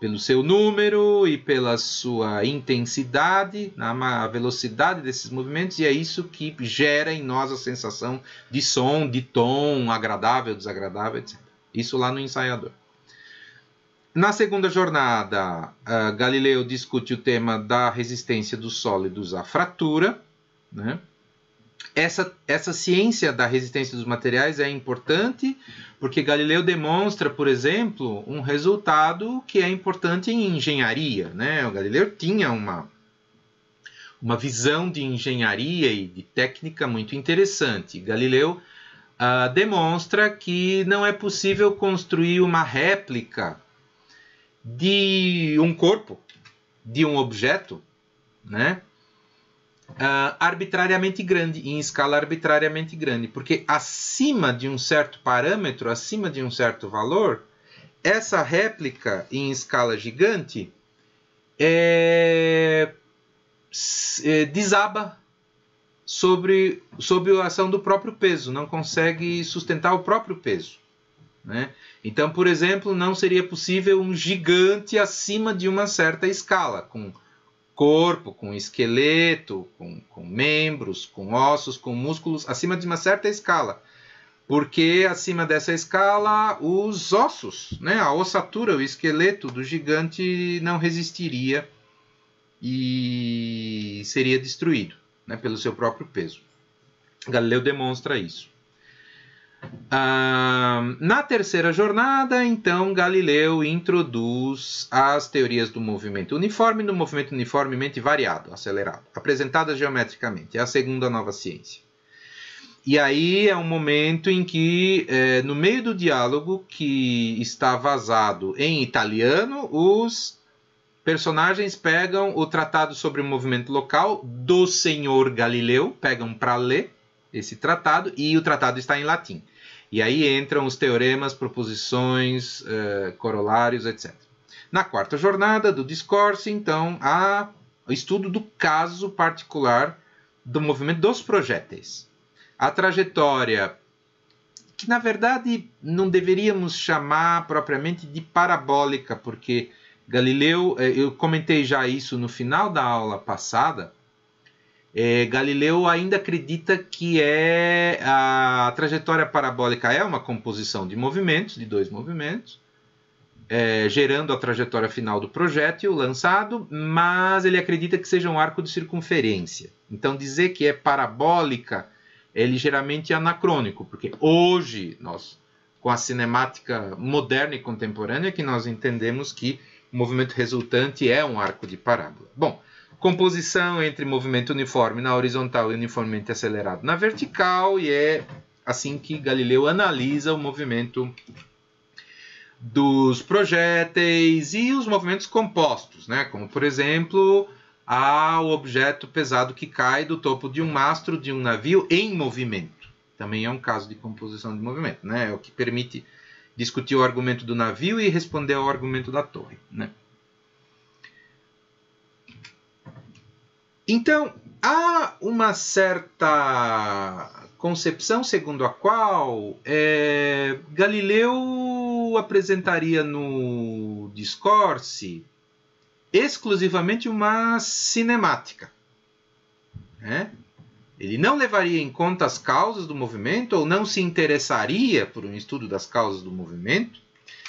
pelo seu número e pela sua intensidade, né, a velocidade desses movimentos, e é isso que gera em nós a sensação de som, de tom, agradável, desagradável, etc. Isso lá no ensaiador. Na segunda jornada, eh, Galileu discute o tema da resistência dos sólidos à fratura, né? essa, essa ciência da resistência dos materiais é importante porque Galileu demonstra, por exemplo, um resultado que é importante em engenharia. Né? O Galileu tinha uma, uma visão de engenharia e de técnica muito interessante. Galileu uh, demonstra que não é possível construir uma réplica de um corpo, de um objeto, né? uh, arbitrariamente grande, em escala arbitrariamente grande, porque acima de um certo parâmetro, acima de um certo valor, essa réplica em escala gigante é, é, desaba sobre, sobre a ação do próprio peso, não consegue sustentar o próprio peso. Né? Então, por exemplo, não seria possível um gigante acima de uma certa escala, com corpo, com esqueleto, com, com membros, com ossos, com músculos, acima de uma certa escala porque acima dessa escala os ossos, né, a ossatura, o esqueleto do gigante não resistiria e seria destruído né, pelo seu próprio peso. Galileu demonstra isso na terceira jornada, então, Galileu introduz as teorias do movimento uniforme do movimento uniformemente variado, acelerado, apresentadas geometricamente. É a segunda nova ciência. E aí é um momento em que, é, no meio do diálogo que está vazado em italiano, os personagens pegam o tratado sobre o movimento local do senhor Galileu, pegam para ler esse tratado, e o tratado está em latim. E aí entram os teoremas, proposições, eh, corolários, etc. Na quarta jornada do discurso, então, há o estudo do caso particular do movimento dos projéteis. A trajetória, que na verdade não deveríamos chamar propriamente de parabólica, porque Galileu, eh, eu comentei já isso no final da aula passada, é, Galileu ainda acredita que é a trajetória parabólica é uma composição de movimentos, de dois movimentos, é, gerando a trajetória final do projétil lançado, mas ele acredita que seja um arco de circunferência. Então dizer que é parabólica é ligeiramente anacrônico, porque hoje nós com a cinemática moderna e contemporânea é que nós entendemos que o movimento resultante é um arco de parábola. Bom, composição entre movimento uniforme na horizontal e uniformemente acelerado na vertical, e é assim que Galileu analisa o movimento dos projéteis e os movimentos compostos, né? como por exemplo o objeto pesado que cai do topo de um mastro de um navio em movimento. Também é um caso de composição de movimento, né? é o que permite discutir o argumento do navio e responder ao argumento da torre. Né? Então, há uma certa concepção segundo a qual é, Galileu apresentaria no discurso exclusivamente uma cinemática. Né? Ele não levaria em conta as causas do movimento ou não se interessaria por um estudo das causas do movimento,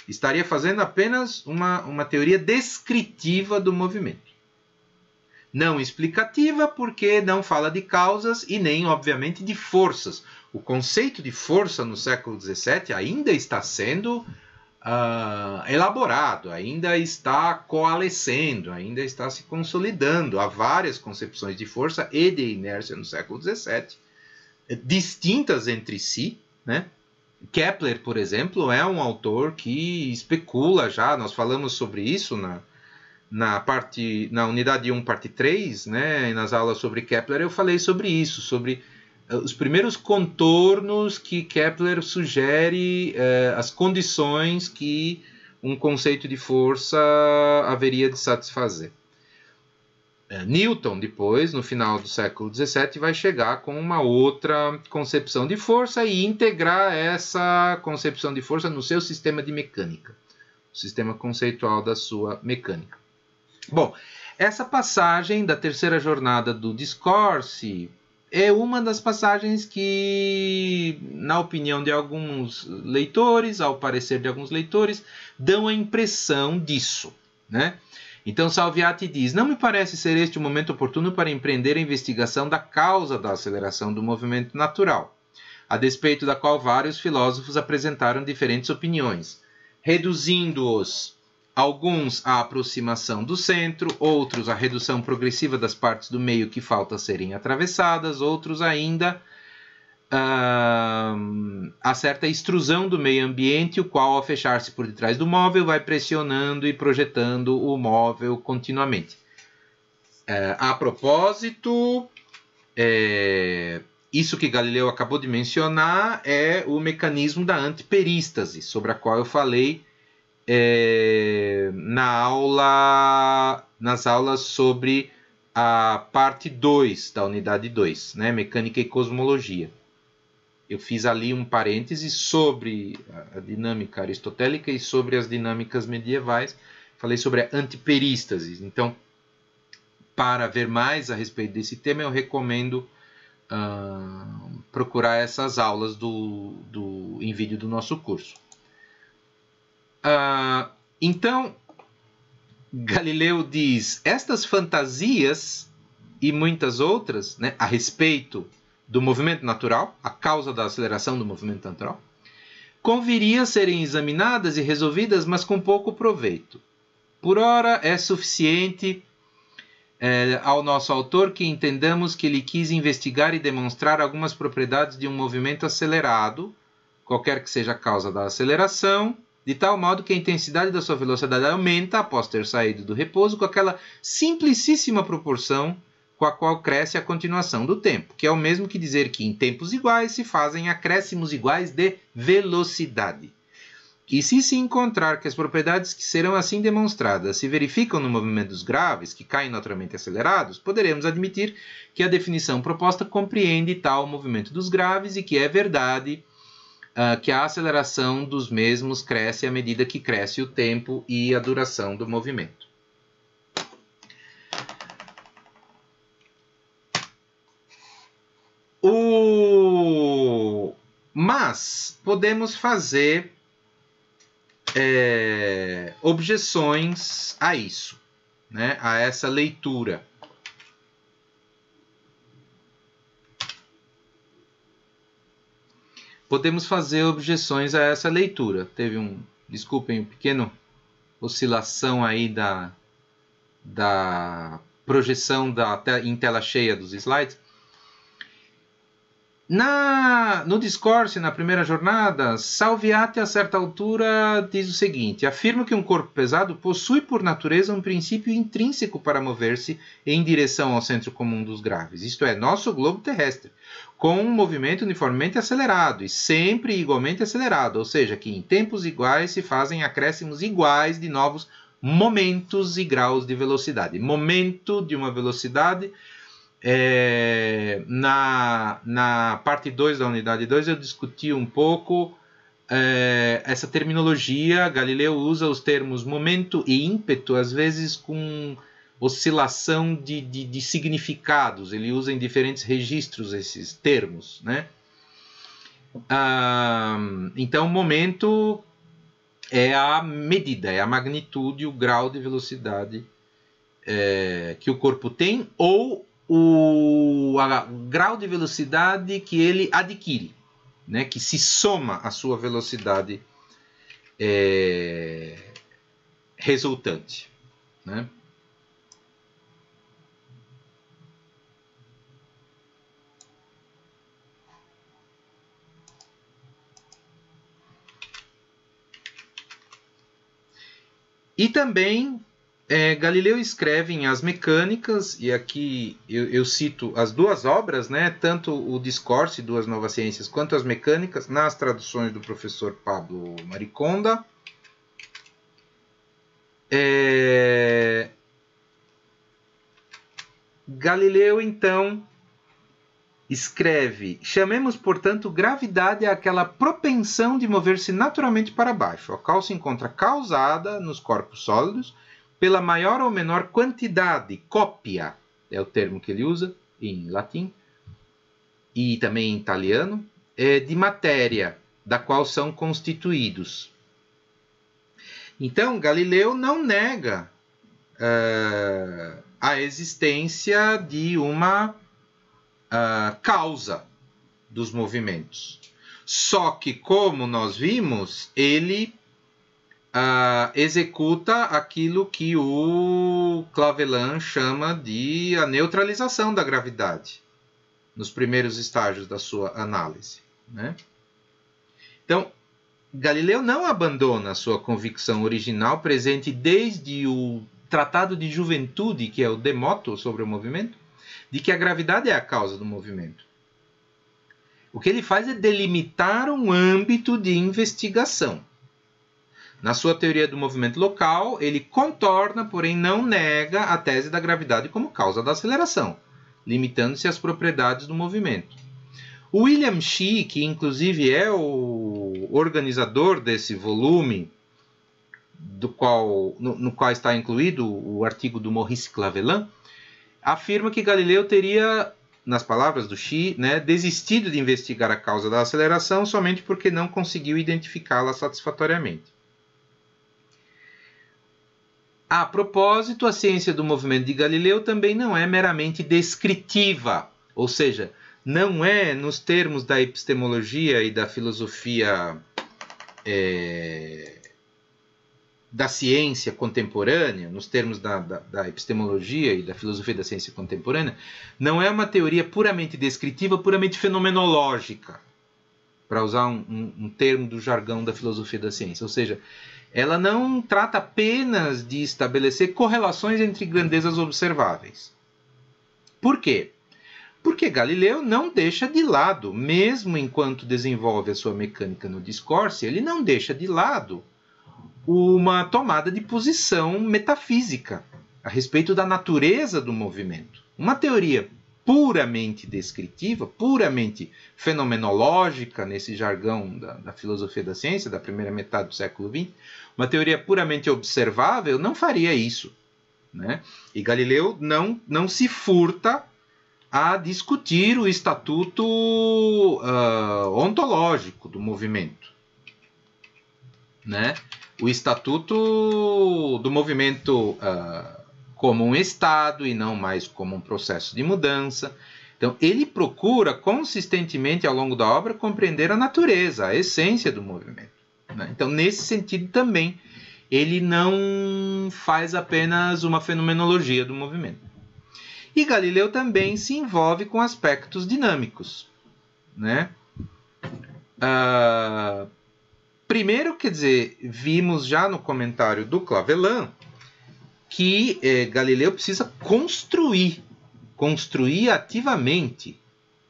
estaria fazendo apenas uma, uma teoria descritiva do movimento não explicativa, porque não fala de causas e nem, obviamente, de forças. O conceito de força no século XVII ainda está sendo uh, elaborado, ainda está coalescendo, ainda está se consolidando. Há várias concepções de força e de inércia no século XVII, eh, distintas entre si, né? Kepler, por exemplo, é um autor que especula já, nós falamos sobre isso na, na parte na unidade 1, parte 3, né, nas aulas sobre Kepler, eu falei sobre isso, sobre eh, os primeiros contornos que Kepler sugere, eh, as condições que um conceito de força haveria de satisfazer. Eh, Newton, depois, no final do século XVII, vai chegar com uma outra concepção de força e integrar essa concepção de força no seu sistema de mecânica, o sistema conceitual da sua mecânica. Bom, essa passagem da terceira jornada do Discorse é uma das passagens que, na opinião de alguns leitores, ao parecer de alguns leitores, dão a impressão disso, né? Então Salviati diz: Não me parece ser este o momento oportuno para empreender a investigação da causa da aceleração do movimento natural, a despeito da qual vários filósofos apresentaram diferentes opiniões, reduzindo-os alguns a aproximação do centro, outros a redução progressiva das partes do meio que falta serem atravessadas, outros ainda uh, a certa extrusão do meio ambiente, o qual, ao fechar-se por detrás do móvel, vai pressionando e projetando o móvel continuamente. Uh, a propósito, é, isso que Galileu acabou de mencionar é o mecanismo da antiperístase, sobre a qual eu falei é, na aula, nas aulas sobre a parte 2 da unidade 2, né, Mecânica e Cosmologia. Eu fiz ali um parêntese sobre a dinâmica aristotélica e sobre as dinâmicas medievais. Falei sobre a antiperístase. Então, para ver mais a respeito desse tema, eu recomendo uh, procurar essas aulas do, do, em vídeo do nosso curso. Ah, então, Galileu diz: estas fantasias e muitas outras né, a respeito do movimento natural, a causa da aceleração do movimento natural, conviria serem examinadas e resolvidas, mas com pouco proveito. Por ora, é suficiente eh, ao nosso autor que entendamos que ele quis investigar e demonstrar algumas propriedades de um movimento acelerado, qualquer que seja a causa da aceleração, de tal modo que a intensidade da sua velocidade aumenta após ter saído do repouso com aquela simplicíssima proporção com a qual cresce a continuação do tempo, que é o mesmo que dizer que em tempos iguais se fazem acréscimos iguais de velocidade. E se se encontrar que as propriedades que serão assim demonstradas se verificam no movimento dos graves, que caem naturalmente acelerados, poderemos admitir que a definição proposta compreende tal movimento dos graves e que é verdade uh, que a aceleração dos mesmos cresce à medida que cresce o tempo e a duração do movimento. O... Mas podemos fazer é, objeções a isso, né? a essa leitura. Podemos fazer objeções a essa leitura. Teve um, desculpem, um pequeno oscilação aí da, da projeção da, em tela cheia dos slides, na, no discurso, na primeira jornada, Salviati, a certa altura, diz o seguinte: afirma que um corpo pesado possui por natureza um princípio intrínseco para mover-se em direção ao centro comum dos graves, isto é, nosso globo terrestre, com um movimento uniformemente acelerado e sempre igualmente acelerado, ou seja, que em tempos iguais se fazem acréscimos iguais de novos momentos e graus de velocidade. Momento de uma velocidade é, na, na parte 2 da unidade 2 eu discuti um pouco é, essa terminologia. Galileu usa os termos momento e ímpeto, às vezes com oscilação de, de, de significados. Ele usa em diferentes registros esses termos. Né? Ah, então, momento é a medida, é a magnitude, o grau de velocidade é, que o corpo tem, ou o, a, o grau de velocidade que ele adquire, né, que se soma à sua velocidade é, resultante. Né? E também é, Galileu escreve em As Mecânicas, e aqui eu, eu, cito as duas obras, né, tanto o e Duas Novas Ciências quanto as Mecânicas, nas traduções do professor Pablo Mariconda. É... Galileu, então, escreve: Chamemos, portanto, gravidade àquela propensão de mover-se naturalmente para baixo, a qual se encontra causada nos corpos sólidos pela maior ou menor quantidade, cópia é o termo que ele usa em latim e também em italiano, é, de matéria da qual são constituídos. Então, Galileu não nega uh, a existência de uma uh, causa dos movimentos. Só que, como nós vimos, ele executa aquilo que o Clavelin chama de a neutralização da gravidade nos primeiros estágios da sua análise. Né? Então, Galileu não abandona a sua convicção original presente desde o Tratado de Juventude, que é o Demoto sobre o movimento, de que a gravidade é a causa do movimento. O que ele faz é delimitar um âmbito de investigação. Na sua teoria do movimento local, ele contorna, porém não nega, a tese da gravidade como causa da aceleração, limitando-se às propriedades do movimento. O William Shee, que inclusive é o organizador desse volume, do qual, no, no qual está incluído o artigo do Maurice Clavelin, afirma que Galileu teria nas palavras do Xi, né, desistido de investigar a causa da aceleração somente porque não conseguiu identificá-la satisfatoriamente. A propósito, a ciência do movimento de Galileu também não é meramente descritiva, ou seja, não é nos termos da epistemologia e da filosofia é, da ciência contemporânea, nos termos da, da, da, epistemologia e da filosofia da ciência contemporânea, não é uma teoria puramente descritiva, puramente fenomenológica para usar um, um, um termo do jargão da filosofia da ciência. Ou seja, ela não trata apenas de estabelecer correlações entre grandezas observáveis. Por quê? Porque Galileu não deixa de lado, mesmo enquanto desenvolve a sua mecânica no discurso, ele não deixa de lado uma tomada de posição metafísica a respeito da natureza do movimento. Uma teoria puramente descritiva, puramente fenomenológica, nesse jargão da, da, filosofia da ciência da primeira metade do século XX, uma teoria puramente observável não faria isso. Né? E Galileu não, não se furta a discutir o estatuto uh, ontológico do movimento. Né? O estatuto do movimento. Uh, como um estado e não mais como um processo de mudança. Então, ele procura consistentemente ao longo da obra compreender a natureza, a essência do movimento. Né? Então, nesse sentido também, ele não faz apenas uma fenomenologia do movimento. E Galileu também se envolve com aspectos dinâmicos. Né? Uh, primeiro, quer dizer, vimos já no comentário do Clavelan que é, Galileu precisa construir, construir ativamente,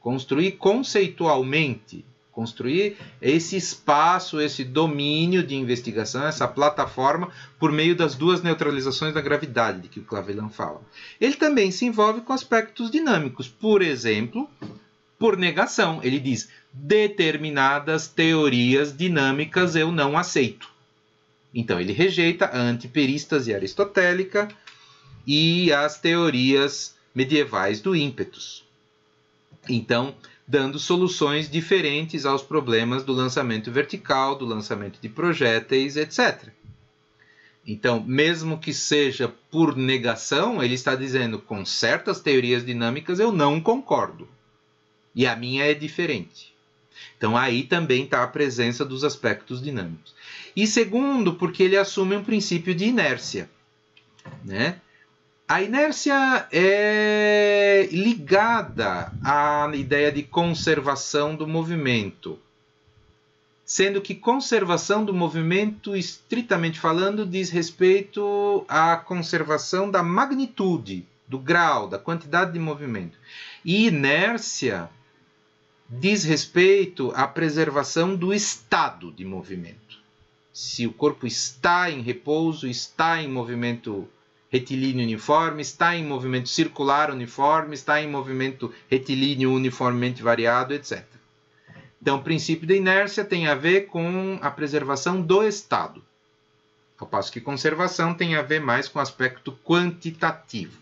construir conceitualmente, construir esse espaço, esse domínio de investigação, essa plataforma por meio das duas neutralizações da gravidade de que o Clavelin fala. Ele também se envolve com aspectos dinâmicos, por exemplo, por negação. Ele diz: determinadas teorias dinâmicas eu não aceito. Então, ele rejeita a antiperístase aristotélica e as teorias medievais do ímpetus. Então, dando soluções diferentes aos problemas do lançamento vertical, do lançamento de projéteis, etc. Então, mesmo que seja por negação, ele está dizendo com certas teorias dinâmicas eu não concordo. E a minha é diferente. Então, aí também está a presença dos aspectos dinâmicos. E segundo, porque ele assume um princípio de inércia. Né? A inércia é ligada à ideia de conservação do movimento, sendo que conservação do movimento, estritamente falando, diz respeito à conservação da magnitude, do grau, da quantidade de movimento. E inércia diz respeito à preservação do estado de movimento se o corpo está em repouso, está em movimento retilíneo uniforme, está em movimento circular uniforme, está em movimento retilíneo uniformemente variado, etc. Então, o princípio da inércia tem a ver com a preservação do estado, ao passo que conservação tem a ver mais com o aspecto quantitativo.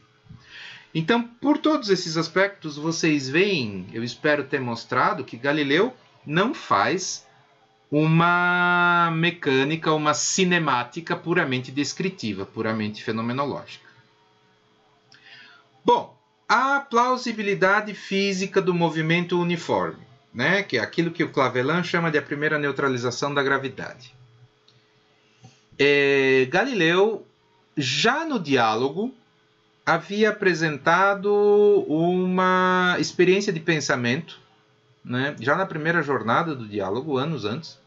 Então, por todos esses aspectos, vocês veem, eu espero ter mostrado, que Galileu não faz uma mecânica, uma cinemática puramente descritiva, puramente fenomenológica. Bom, a plausibilidade física do movimento uniforme, né, que é aquilo que o Clavelin chama de a primeira neutralização da gravidade. É, Galileu, já no diálogo, havia apresentado uma experiência de pensamento, né, já na primeira jornada do diálogo, anos antes,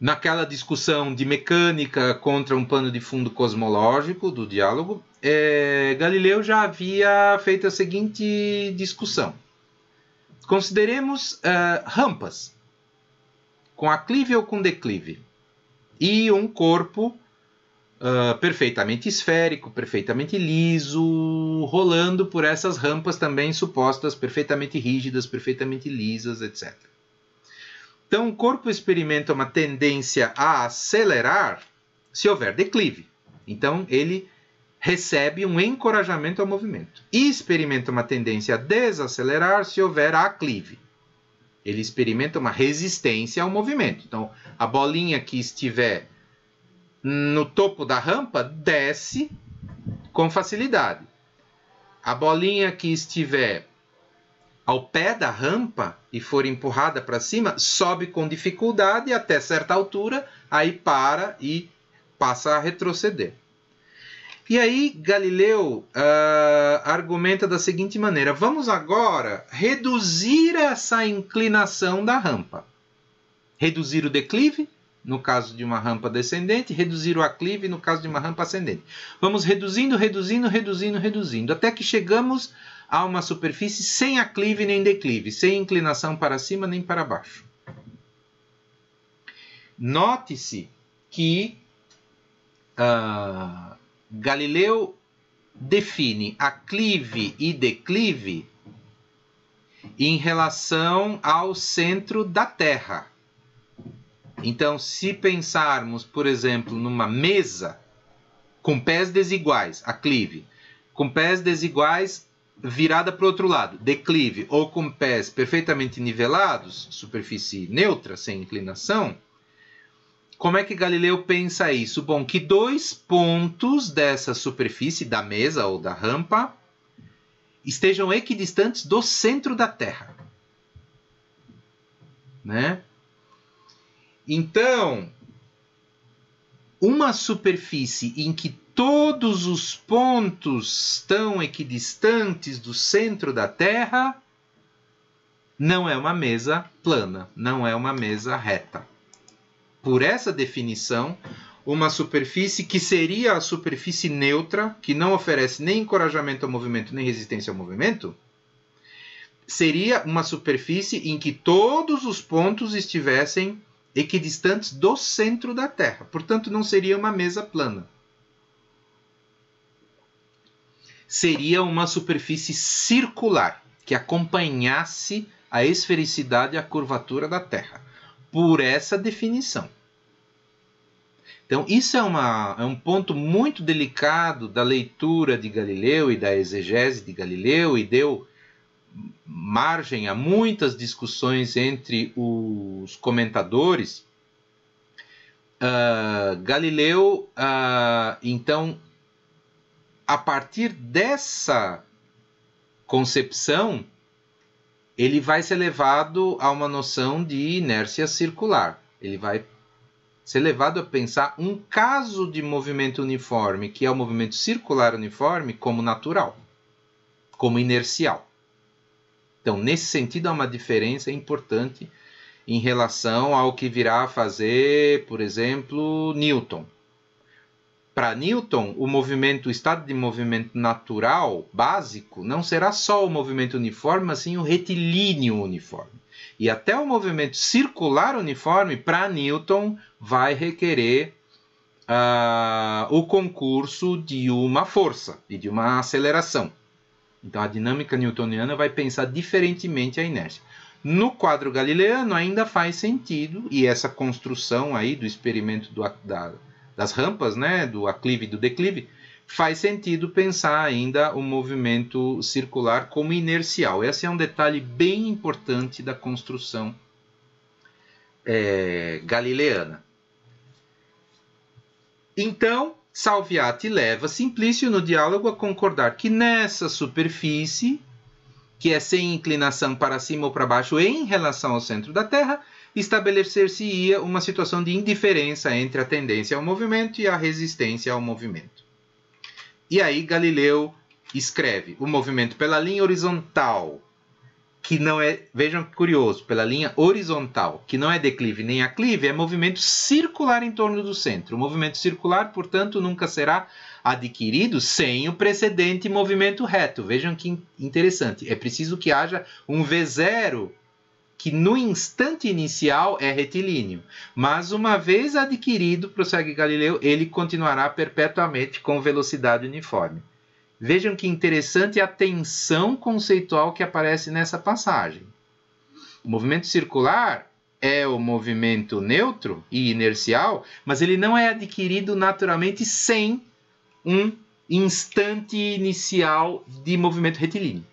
naquela discussão de mecânica contra um pano de fundo cosmológico do diálogo, é, Galileu já havia feito a seguinte discussão. Consideremos uh, rampas com aclive ou com declive e um corpo uh, perfeitamente esférico, perfeitamente liso, rolando por essas rampas também supostas perfeitamente rígidas, perfeitamente lisas, etc. Então, o corpo experimenta uma tendência a acelerar se houver declive. Então, ele recebe um encorajamento ao movimento. E experimenta uma tendência a desacelerar se houver aclive. Ele experimenta uma resistência ao movimento. Então, a bolinha que estiver no topo da rampa desce com facilidade. A bolinha que estiver ao pé da rampa e for empurrada para cima, sobe com dificuldade até certa altura, aí para e passa a retroceder. E aí Galileu uh, argumenta da seguinte maneira: vamos agora reduzir essa inclinação da rampa. Reduzir o declive, no caso de uma rampa descendente, reduzir o aclive, no caso de uma rampa ascendente. Vamos reduzindo, reduzindo, reduzindo, reduzindo, até que chegamos a uma superfície sem aclive nem declive, sem inclinação para cima nem para baixo. Note-se que uh, Galileu define aclive e declive em relação ao centro da Terra. Então, se pensarmos, por exemplo, numa mesa com pés desiguais, aclive, com pés desiguais, virada para o outro lado, declive ou com pés perfeitamente nivelados, superfície neutra, sem inclinação, como é que Galileu pensa isso? Bom, que dois pontos dessa superfície, da mesa ou da rampa, estejam equidistantes do centro da Terra. Né? Então, uma superfície em que todos os pontos estão equidistantes do centro da Terra, não é uma mesa plana, não é uma mesa reta. Por essa definição, uma superfície que seria a superfície neutra, que não oferece nem encorajamento ao movimento nem resistência ao movimento, seria uma superfície em que todos os pontos estivessem equidistantes do centro da Terra. Portanto, não seria uma mesa plana. seria uma superfície circular que acompanhasse a esfericidade e a curvatura da Terra, por essa definição. Então, isso é, uma, é um ponto muito delicado da leitura de Galileu e da exegese de Galileu, e deu margem a muitas discussões entre os comentadores. Uh, Galileu, uh, então, a partir dessa concepção, ele vai ser levado a uma noção de inércia circular. Ele vai ser levado a pensar um caso de movimento uniforme, que é o movimento circular uniforme, como natural, como inercial. Então, nesse sentido, há uma diferença importante em relação ao que virá a fazer, por exemplo, Newton para Newton, o movimento, o estado de movimento natural básico não será só o movimento uniforme, mas sim o retilíneo uniforme. E até o movimento circular uniforme, para Newton, vai requerer uh, o concurso de uma força e de uma aceleração. Então a dinâmica newtoniana vai pensar diferentemente a inércia. No quadro galileano ainda faz sentido, e essa construção aí do experimento do, da, das rampas, né, do aclive e do declive, faz sentido pensar ainda o movimento circular como inercial. Esse é um detalhe bem importante da construção é, galileana. Então, Salviati leva Simplício no diálogo a concordar que nessa superfície, que é sem inclinação para cima ou para baixo em relação ao centro da Terra, estabelecer-se-ia uma situação de indiferença entre a tendência ao movimento e a resistência ao movimento. E aí Galileu escreve o movimento pela linha horizontal, que não é, vejam que curioso, pela linha horizontal, que não é declive nem aclive, é movimento circular em torno do centro. O movimento circular, portanto, nunca será adquirido sem o precedente movimento reto. Vejam que interessante, é preciso que haja um V0 que no instante inicial é retilíneo, mas uma vez adquirido, prossegue Galileu, ele continuará perpetuamente com velocidade uniforme. Vejam que interessante a tensão conceitual que aparece nessa passagem. O movimento circular é o movimento neutro e inercial, mas ele não é adquirido naturalmente sem um instante inicial de movimento retilíneo.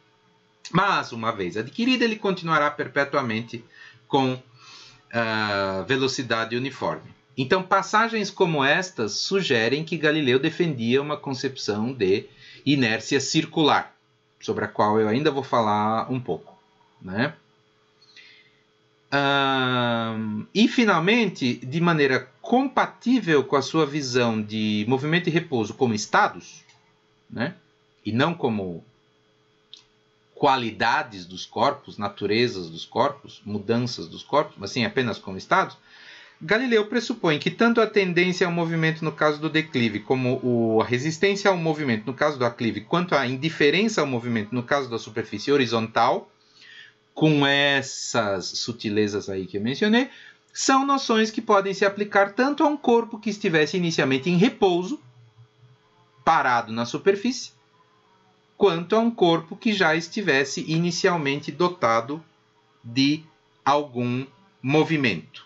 Mas, uma vez adquirido, ele continuará perpetuamente com uh, velocidade uniforme. Então, passagens como estas sugerem que Galileu defendia uma concepção de inércia circular, sobre a qual eu ainda vou falar um pouco. Né? Uh, e, finalmente, de maneira compatível com a sua visão de movimento e repouso como estados, né? e não como qualidades dos corpos, naturezas dos corpos, mudanças dos corpos, mas sim apenas como estados, Galileu pressupõe que tanto a tendência ao movimento no caso do declive, como a resistência ao movimento no caso do aclive, quanto a indiferença ao movimento no caso da superfície horizontal, com essas sutilezas aí que eu mencionei, são noções que podem se aplicar tanto a um corpo que estivesse inicialmente em repouso, parado na superfície, quanto a um corpo que já estivesse inicialmente dotado de algum movimento.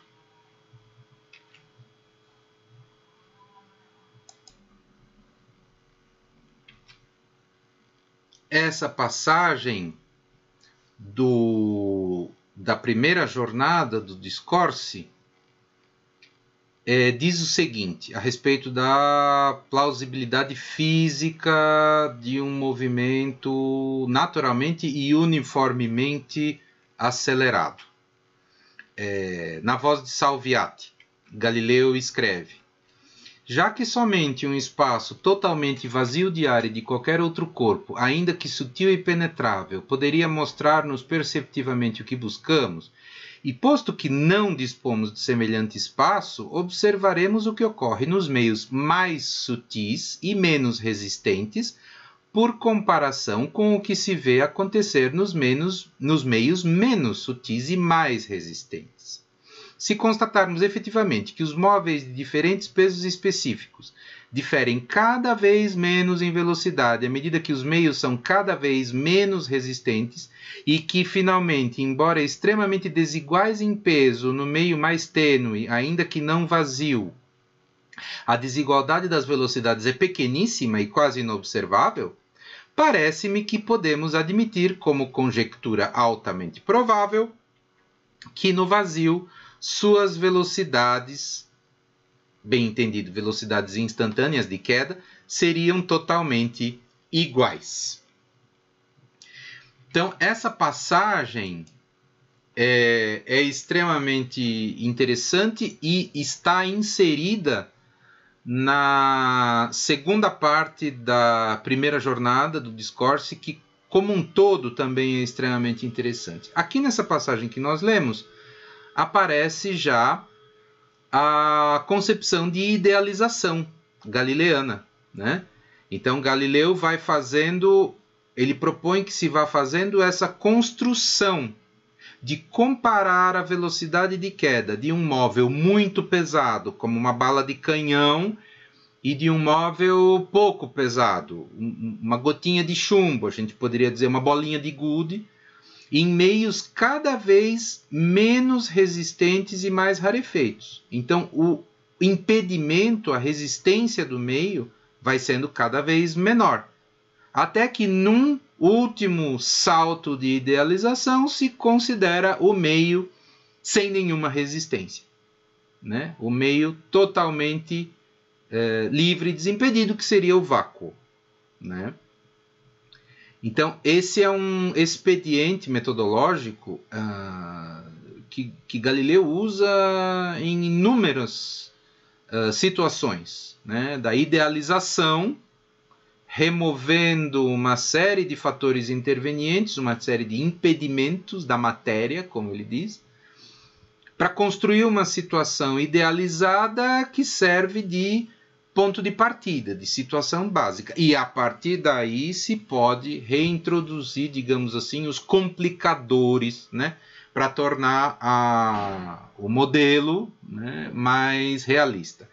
Essa passagem do, da primeira jornada do discurso é, diz o seguinte a respeito da plausibilidade física de um movimento naturalmente e uniformemente acelerado. É, na voz de Salviati, Galileu escreve: Já que somente um espaço totalmente vazio de ar e de qualquer outro corpo, ainda que sutil e penetrável, poderia mostrar-nos perceptivamente o que buscamos, e posto que não dispomos de semelhante espaço, observaremos o que ocorre nos meios mais sutis e menos resistentes, por comparação com o que se vê acontecer nos, menos, nos meios menos sutis e mais resistentes. Se constatarmos efetivamente que os móveis de diferentes pesos específicos diferem cada vez menos em velocidade à medida que os meios são cada vez menos resistentes e que, finalmente, embora extremamente desiguais em peso no meio mais tênue, ainda que não vazio, a desigualdade das velocidades é pequeníssima e quase inobservável, parece-me que podemos admitir como conjectura altamente provável que no vazio suas velocidades bem entendido, velocidades instantâneas de queda, seriam totalmente iguais. Então, essa passagem é, é extremamente interessante e está inserida na segunda parte da primeira jornada do discurso, que, como um todo, também é extremamente interessante. Aqui nessa passagem que nós lemos, aparece já a concepção de idealização galileana, né? Então Galileu vai fazendo, ele propõe que se vá fazendo essa construção de comparar a velocidade de queda de um móvel muito pesado, como uma bala de canhão, e de um móvel pouco pesado, uma gotinha de chumbo, a gente poderia dizer uma bolinha de gude, em meios cada vez menos resistentes e mais rarefeitos. Então, o impedimento, a resistência do meio vai sendo cada vez menor, até que num último salto de idealização se considera o meio sem nenhuma resistência, né? O meio totalmente é, livre e desimpedido que seria o vácuo, né? Então, esse é um expediente metodológico uh, que, que, Galileu usa em inúmeras uh, situações, né? da idealização, removendo uma série de fatores intervenientes, uma série de impedimentos da matéria, como ele diz, para construir uma situação idealizada que serve de ponto de partida, de situação básica. E a partir daí se pode reintroduzir, digamos assim, os complicadores, né? Para tornar a, o modelo né, mais realista.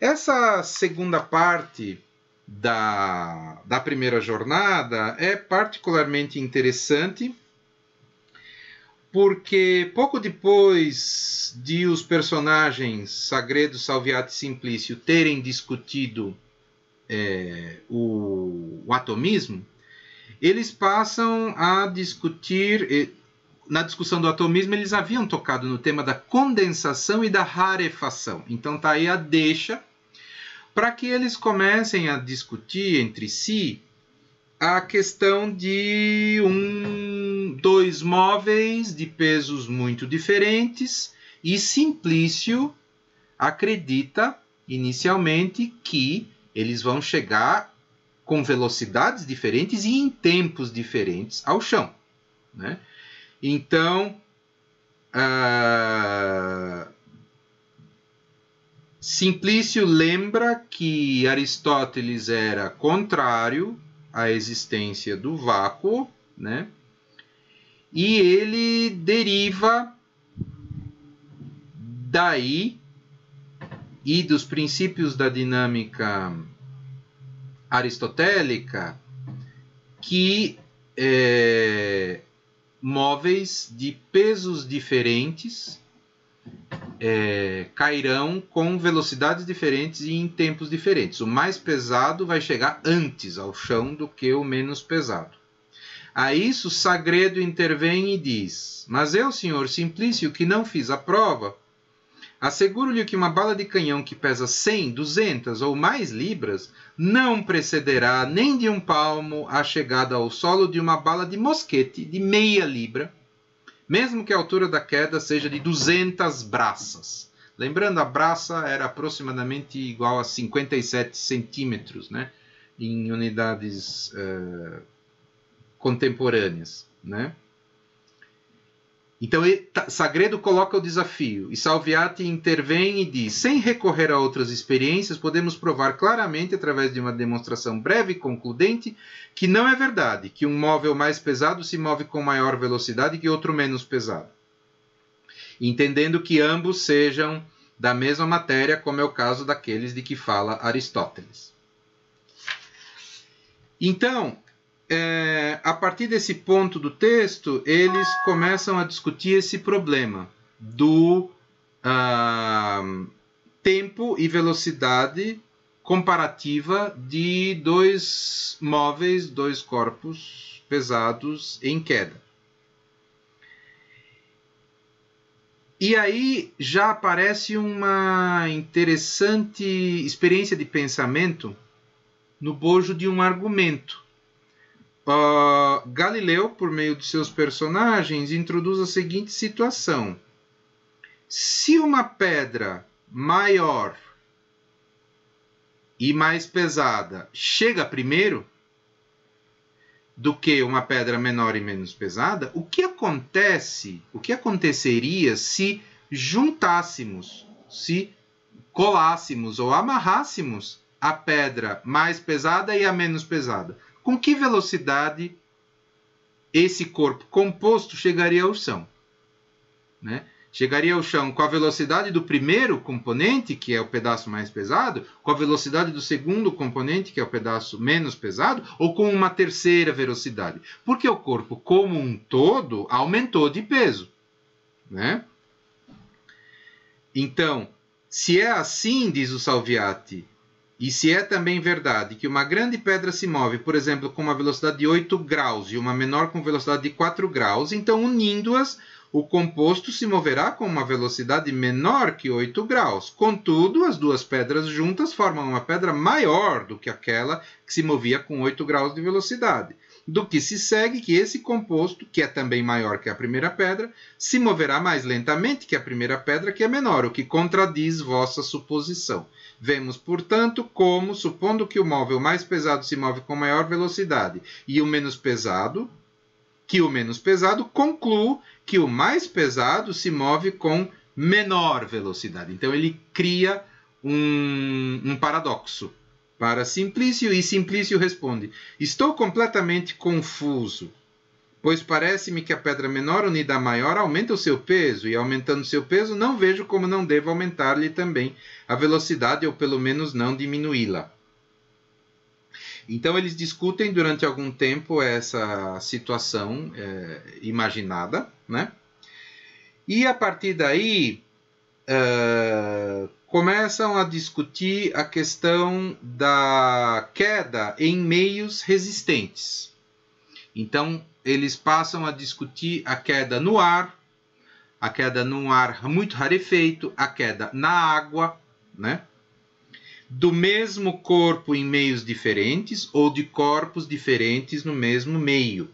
Essa segunda parte da, da primeira jornada é particularmente interessante porque pouco depois de os personagens Sagredo, Salviati e Simplício terem discutido é, o, o, atomismo, eles passam a discutir. Na discussão do atomismo, eles haviam tocado no tema da condensação e da rarefação. Então está aí a deixa para que eles comecem a discutir entre si a questão de um dois móveis de pesos muito diferentes e Simplício acredita inicialmente que eles vão chegar com velocidades diferentes e em tempos diferentes ao chão. Né? Então, uh, Simplício lembra que Aristóteles era contrário à existência do vácuo, né? e ele deriva daí e dos princípios da dinâmica aristotélica que é, móveis de pesos diferentes é, cairão com velocidades diferentes e em tempos diferentes. O mais pesado vai chegar antes ao chão do que o menos pesado. A isso Sagredo intervém e diz: Mas eu, senhor Simplício, que não fiz a prova, asseguro-lhe que uma bala de canhão que pesa 100, 200 ou mais libras não precederá nem de um palmo a chegada ao solo de uma bala de mosquete de meia libra, mesmo que a altura da queda seja de 200 braças. Lembrando, a braça era aproximadamente igual a 57 centímetros, né? Em unidades. Uh contemporâneas, né? Então, Sagredo coloca o desafio e Salviati intervém e diz: sem recorrer a outras experiências, podemos provar claramente, através de uma demonstração breve e concludente, que não é verdade que um móvel mais pesado se move com maior velocidade que outro menos pesado, entendendo que ambos sejam da mesma matéria, como é o caso daqueles de que fala Aristóteles. Então, é, a partir desse ponto do texto, eles começam a discutir esse problema do uh, tempo e velocidade comparativa de dois móveis, dois corpos pesados em queda. E aí já aparece uma interessante experiência de pensamento no bojo de um argumento Uh, Galileu, por meio de seus personagens, introduz a seguinte situação: se uma pedra maior e mais pesada chega primeiro do que uma pedra menor e menos pesada, o que acontece? O que aconteceria se juntássemos, se colássemos ou amarrássemos a pedra mais pesada e a menos pesada? com que velocidade esse corpo composto chegaria ao chão? Né? Chegaria ao chão com a velocidade do primeiro componente, que é o pedaço mais pesado, com a velocidade do segundo componente, que é o pedaço menos pesado, ou com uma terceira velocidade? Porque o corpo, como um todo, aumentou de peso. Né? Então, se é assim, diz o Salviati, e se é também verdade que uma grande pedra se move, por exemplo, com uma velocidade de 8 graus e uma menor com velocidade de 4 graus, então unindo-as, o composto se moverá com uma velocidade menor que 8 graus. Contudo, as duas pedras juntas formam uma pedra maior do que aquela que se movia com 8 graus de velocidade. Do que se segue que esse composto, que é também maior que a primeira pedra, se moverá mais lentamente que a primeira pedra, que é menor, o que contradiz vossa suposição. Vemos, portanto, como, supondo que o móvel mais pesado se move com maior velocidade e o menos pesado, que o menos pesado, concluo que o mais pesado se move com menor velocidade. Então ele cria um, um paradoxo para Simplício e Simplício responde: Estou completamente confuso. Pois parece-me que a pedra menor unida à maior aumenta o seu peso, e aumentando seu peso, não vejo como não devo aumentar-lhe também a velocidade, ou pelo menos não diminuí-la. Então, eles discutem durante algum tempo essa situação é, imaginada, né? E a partir daí, uh, começam a discutir a questão da queda em meios resistentes. Então, eles passam a discutir a queda no ar, a queda num ar muito rarefeito, a queda na água, né? do mesmo corpo em meios diferentes ou de corpos diferentes no mesmo meio.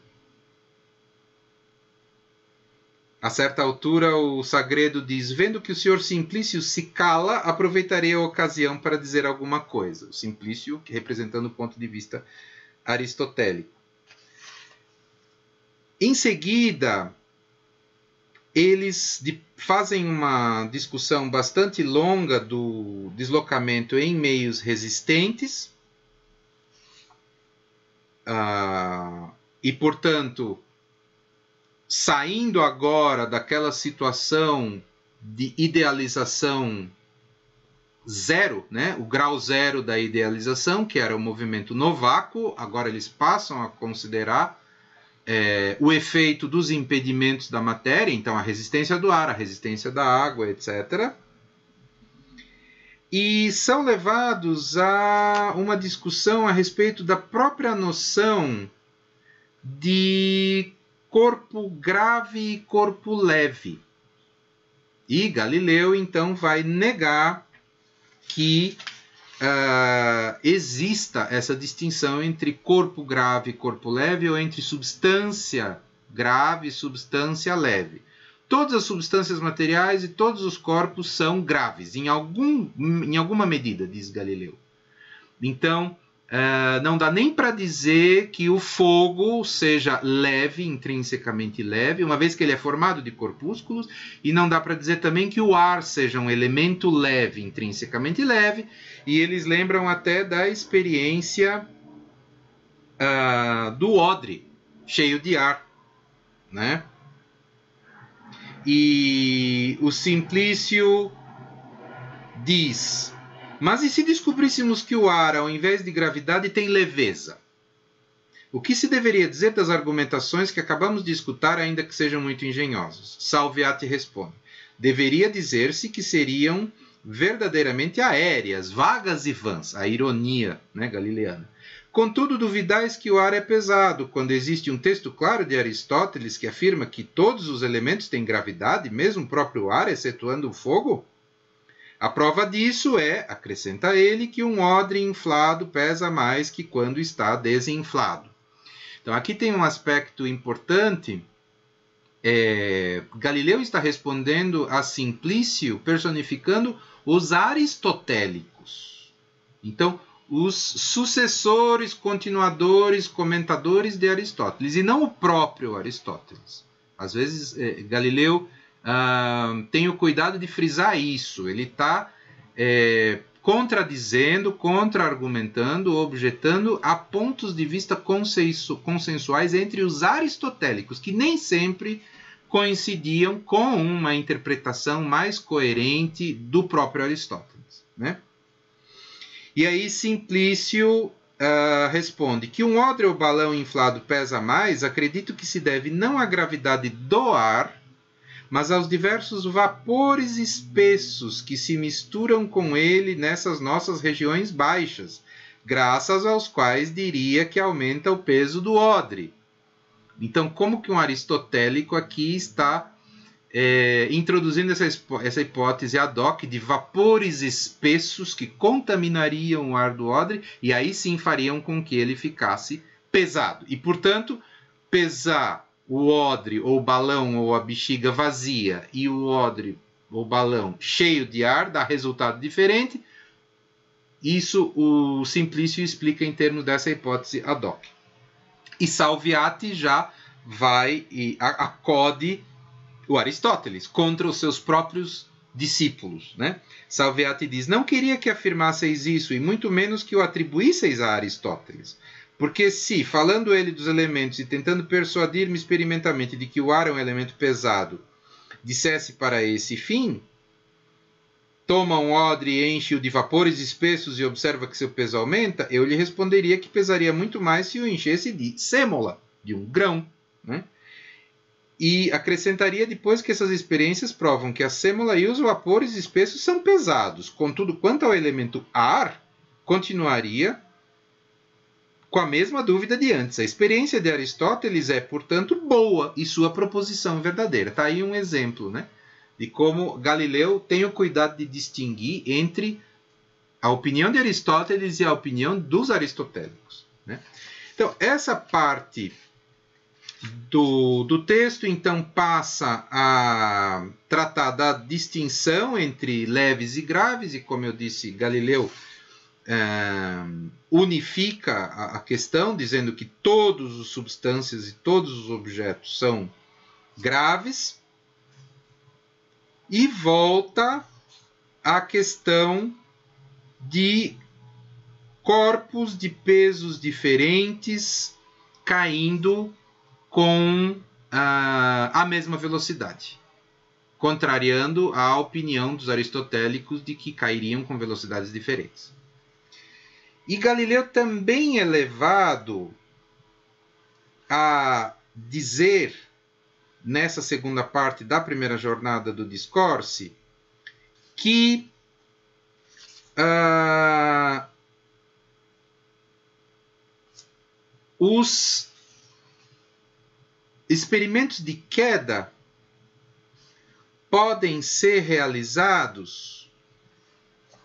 A certa altura, o Sagredo diz: Vendo que o senhor Simplício se cala, aproveitarei a ocasião para dizer alguma coisa. O Simplício representando o ponto de vista aristotélico. Em seguida, eles fazem uma discussão bastante longa do deslocamento em meios resistentes. Uh, e, portanto, saindo agora daquela situação de idealização zero, né? o grau zero da idealização, que era o movimento novaco, agora eles passam a considerar é, o efeito dos impedimentos da matéria, então a resistência do ar, a resistência da água, etc. E são levados a uma discussão a respeito da própria noção de corpo grave e corpo leve. E Galileu então vai negar que uh, exista essa distinção entre corpo grave e corpo leve ou entre substância grave e substância leve. Todas as substâncias materiais e todos os corpos são graves, em, algum, em alguma medida, diz Galileu. Então, uh, não dá nem para dizer que o fogo seja leve, intrinsecamente leve, uma vez que ele é formado de corpúsculos, e não dá para dizer também que o ar seja um elemento leve, intrinsecamente leve, e eles lembram até da experiência uh, do odre cheio de ar, né? E o Simplício diz: Mas e se descobríssemos que o ar, ao invés de gravidade, tem leveza? O que se deveria dizer das argumentações que acabamos de escutar, ainda que sejam muito engenhosas? Salviati responde: Deveria dizer-se que seriam verdadeiramente aéreas, vagas e vãs, a ironia né, galileana. Contudo, duvidais que o ar é pesado, quando existe um texto claro de Aristóteles que afirma que todos os elementos têm gravidade, mesmo o próprio ar, excetuando o fogo? A prova disso é, acrescenta ele, que um odre inflado pesa mais que quando está desinflado. Então, aqui tem um aspecto importante é, Galileu está respondendo a Simplício personificando os aristotélicos. Então, os sucessores, continuadores, comentadores de Aristóteles, e não o próprio Aristóteles. Às vezes, é, Galileu ah, tem o cuidado de frisar isso. Ele está é, contradizendo, contra-argumentando, objetando a pontos de vista consensuais entre os aristotélicos, que nem sempre coincidiam com uma interpretação mais coerente do próprio Aristóteles. Né? E aí Simplício uh, responde que um odre ou balão inflado pesa mais, acredito que se deve não à gravidade do ar, mas aos diversos vapores espessos que se misturam com ele nessas nossas regiões baixas, graças aos quais diria que aumenta o peso do odre. Então, como que um aristotélico aqui está é, introduzindo essa, essa hipótese ad hoc de vapores espessos que contaminariam o ar do odre e aí sim fariam com que ele ficasse pesado. E, portanto, pesar o odre ou balão ou a bexiga vazia e o odre ou balão cheio de ar dá resultado diferente. Isso o Simplício explica em termos dessa hipótese ad hoc. E Salviati já vai e acode o Aristóteles contra os seus próprios discípulos. Né? Salviati diz: Não queria que afirmasseis isso, e muito menos que o atribuísseis a Aristóteles. Porque se, falando ele dos elementos e tentando persuadir-me experimentamente de que o ar é um elemento pesado, dissesse para esse fim, toma um odre e enche-o de vapores espessos e observa que seu peso aumenta, eu lhe responderia que pesaria muito mais se o enchesse de sêmola, de um grão. Né? E acrescentaria depois que essas experiências provam que a sêmola e os vapores espessos são pesados. Contudo, quanto ao elemento ar, continuaria com a mesma dúvida de antes. A experiência de Aristóteles é, portanto, boa e sua proposição é verdadeira. Está aí um exemplo, né? de como Galileu tem o cuidado de distinguir entre a opinião de Aristóteles e a opinião dos aristotélicos. Né? Então, essa parte do, do texto então passa a tratar da distinção entre leves e graves, e como eu disse, Galileu eh, unifica a, a, questão, dizendo que todos os substâncias e todos os objetos são graves, e volta à questão de corpos de pesos diferentes caindo com ah, a mesma velocidade, contrariando a opinião dos aristotélicos de que cairiam com velocidades diferentes. E Galileu também é levado a dizer nessa segunda parte da primeira jornada do discurso que uh, os experimentos de queda podem ser realizados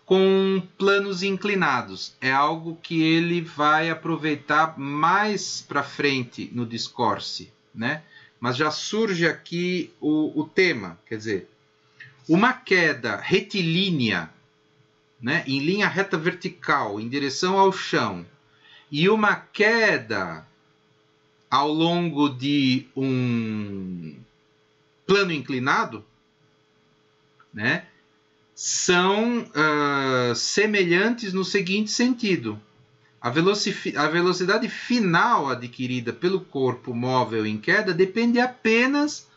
com planos inclinados. É algo que ele vai aproveitar mais para frente no discurso, né? mas já surge aqui o, o tema, quer dizer, uma queda retilínea, né, em linha reta vertical, em direção ao chão, e uma queda ao longo de um plano inclinado, né, são uh, semelhantes no seguinte sentido. A, a velocidade final adquirida pelo corpo móvel em queda depende apenas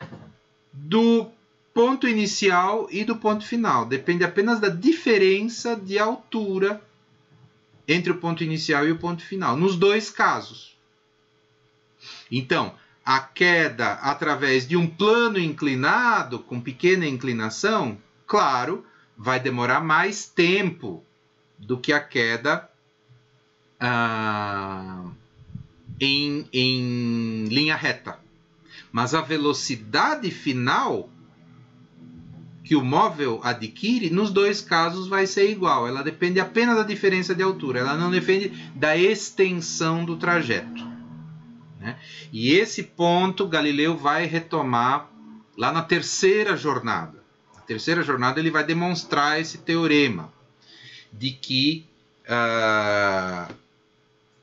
do ponto inicial e do ponto final. Depende apenas da diferença de altura entre o ponto inicial e o ponto final, nos dois casos. Então, a queda através de um plano inclinado, com pequena inclinação, claro, vai demorar mais tempo do que a queda ah, em, em linha reta. Mas a velocidade final que o móvel adquire, nos dois casos vai ser igual. Ela depende apenas da diferença de altura, ela não depende da extensão do trajeto. Né? E esse ponto Galileu vai retomar lá na terceira jornada. Na terceira jornada ele vai demonstrar esse teorema de que ah,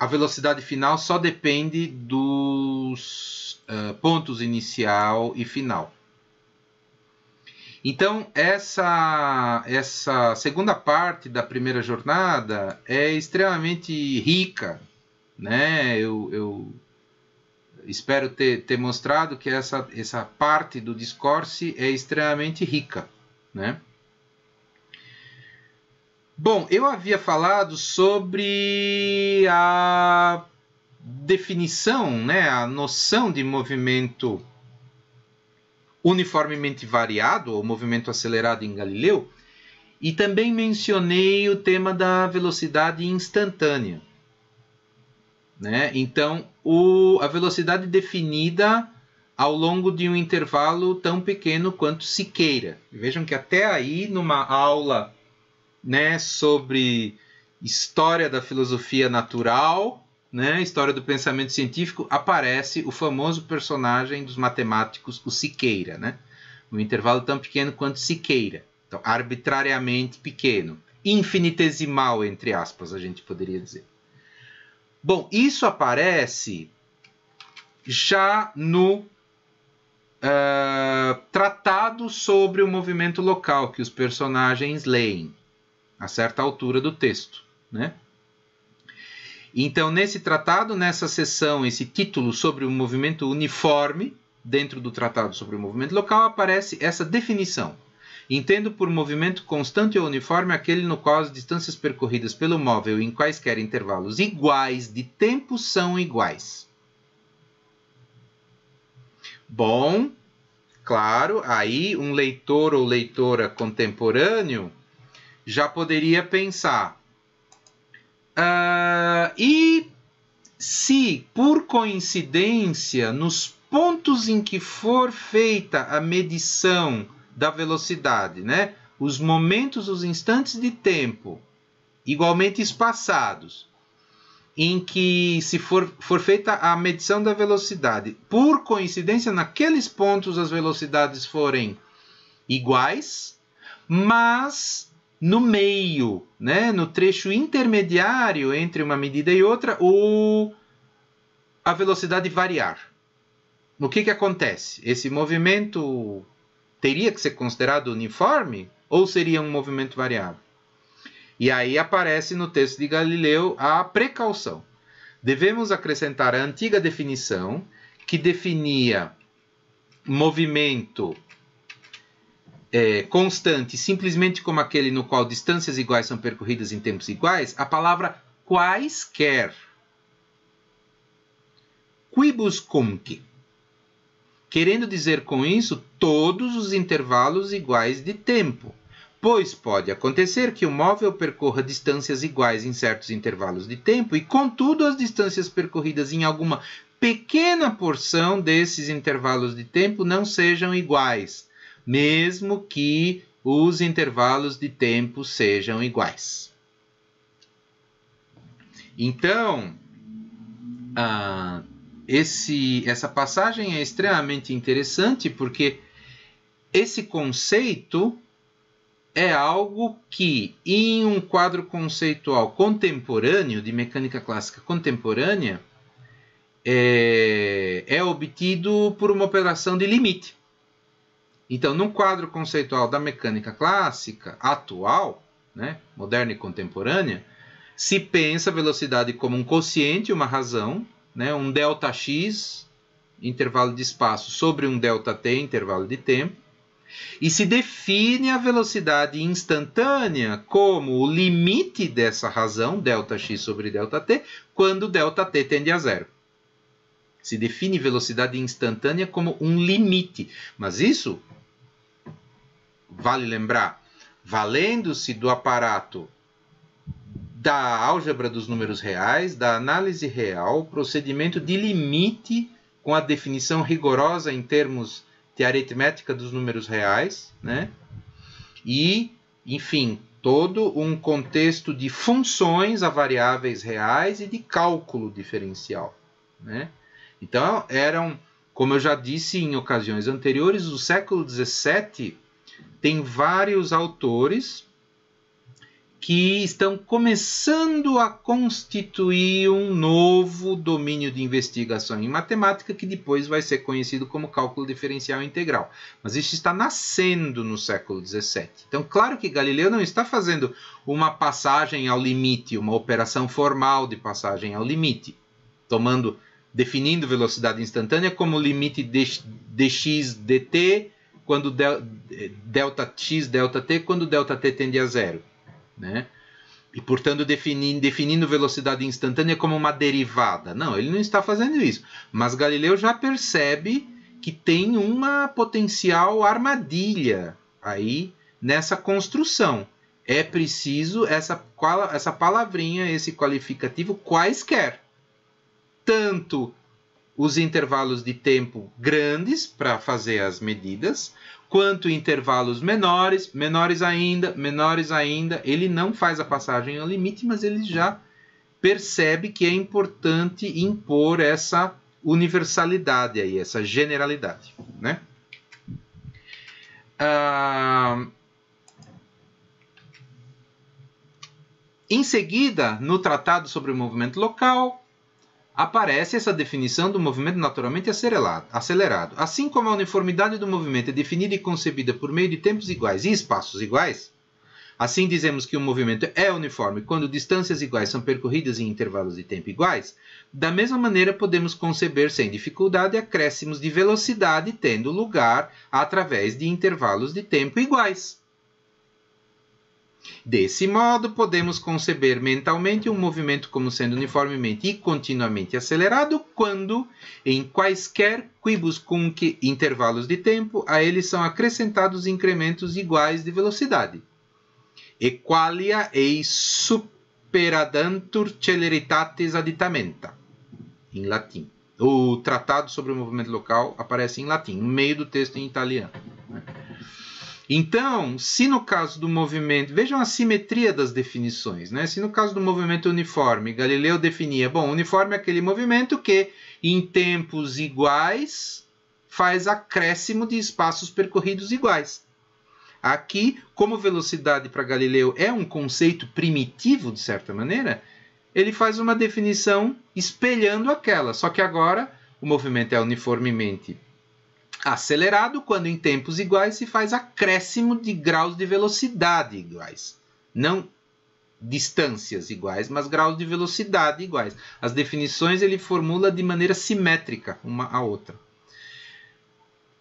a velocidade final só depende dos uh, pontos inicial e final. Então, essa, essa segunda parte da primeira jornada é extremamente rica. Né? Eu, eu espero ter, ter mostrado que essa, essa parte do discurso é extremamente rica. Né? Bom, eu havia falado sobre a definição, né, a noção de movimento uniformemente variado, ou movimento acelerado em Galileu, e também mencionei o tema da velocidade instantânea. Né? Então, o, a velocidade definida ao longo de um intervalo tão pequeno quanto se queira. Vejam que até aí, numa aula né, sobre história da filosofia natural, né, história do pensamento científico, aparece o famoso personagem dos matemáticos, o Siqueira, né? Um intervalo tão pequeno quanto Siqueira. Então, arbitrariamente pequeno, infinitesimal entre aspas, a gente poderia dizer. Bom, isso aparece já no uh, tratado sobre o movimento local que os personagens leem a certa altura do texto. Né? Então, nesse tratado, nessa sessão, esse título sobre o movimento uniforme, dentro do tratado sobre o movimento local, aparece essa definição. Entendo por movimento constante ou uniforme aquele no qual as distâncias percorridas pelo móvel em quaisquer intervalos iguais de tempo são iguais. Bom, claro, aí um leitor ou leitora contemporâneo já poderia pensar. Uh, e se, por coincidência, nos pontos em que for feita a medição da velocidade, né? os momentos, os instantes de tempo, igualmente espaçados, em que se for, for feita a medição da velocidade, por coincidência, naqueles pontos as velocidades forem iguais, mas no meio, né, no trecho intermediário entre uma medida e outra, o, a velocidade variar. O que, que acontece? Esse movimento teria que ser considerado uniforme ou seria um movimento variável? E aí aparece no texto de Galileu a precaução. Devemos acrescentar a antiga definição que definia movimento é, constante, simplesmente como aquele no qual distâncias iguais são percorridas em tempos iguais, a palavra quaisquer. Quibus cumque. Querendo dizer com isso todos os intervalos iguais de tempo, pois pode acontecer que o móvel percorra distâncias iguais em certos intervalos de tempo e, contudo, as distâncias percorridas em alguma pequena porção desses intervalos de tempo não sejam iguais, mesmo que os intervalos de tempo sejam iguais. Então, ah, esse, essa passagem é extremamente interessante porque esse conceito é algo que, em um quadro conceitual contemporâneo, de mecânica clássica contemporânea, é, é obtido por uma operação de limite. Então, no quadro conceitual da mecânica clássica, atual, né, moderna e contemporânea, se pensa a velocidade como um quociente, uma razão, né, um delta x, intervalo de espaço, sobre um delta t, intervalo de tempo, e se define a velocidade instantânea como o limite dessa razão, delta x sobre delta t, quando delta t tende a zero. Se define velocidade instantânea como um limite, mas isso vale lembrar, valendo-se do aparato da álgebra dos números reais, da análise real, procedimento de limite com a definição rigorosa em termos de aritmética dos números reais, né? E, enfim, todo um contexto de funções a variáveis reais e de cálculo diferencial, né? Então, eram, como eu já disse em ocasiões anteriores, o século 17 tem vários autores que estão começando a constituir um novo domínio de investigação em matemática que depois vai ser conhecido como cálculo diferencial integral. Mas isso está nascendo no século XVII. Então, claro que Galileu não está fazendo uma passagem ao limite, uma operação formal de passagem ao limite, tomando definindo velocidade instantânea como limite de, dx dt quando del, delta x, delta t, quando delta t tende a zero. Né? E, portanto, definindo, definindo velocidade instantânea como uma derivada. Não, ele não está fazendo isso. Mas Galileu já percebe que tem uma potencial armadilha aí nessa construção. É preciso essa, essa palavrinha, esse qualificativo quaisquer. Tanto os intervalos de tempo grandes para fazer as medidas, quanto intervalos menores, menores ainda, menores ainda. Ele não faz a passagem ao limite, mas ele já percebe que é importante impor essa universalidade aí, essa generalidade, né? Ah, em seguida, no Tratado sobre o Movimento Local, aparece essa definição do movimento naturalmente acelerado. Assim como a uniformidade do movimento é definida e concebida por meio de tempos iguais e espaços iguais, assim dizemos que o movimento é uniforme quando distâncias iguais são percorridas em intervalos de tempo iguais, da mesma maneira podemos conceber sem dificuldade acréscimos de velocidade tendo lugar através de intervalos de tempo iguais. Desse modo, podemos conceber mentalmente um movimento como sendo uniformemente e continuamente acelerado quando, em quaisquer quibus que intervalos de tempo, a eles são acrescentados incrementos iguais de velocidade. Equalia eis superadantur celeritatis aditamenta, em latim. O tratado sobre o movimento local aparece em latim, no meio do texto em italiano. Né? Então, se no caso do movimento, vejam a simetria das definições, né? Se no caso do movimento uniforme, Galileu definia, bom, uniforme é aquele movimento que em tempos iguais faz acréscimo de espaços percorridos iguais. Aqui, como velocidade para Galileu é um conceito primitivo de certa maneira, ele faz uma definição espelhando aquela, só que agora o movimento é uniformemente acelerado quando em tempos iguais se faz acréscimo de graus de velocidade iguais. Não distâncias iguais, mas graus de velocidade iguais. As definições ele formula de maneira simétrica uma à outra.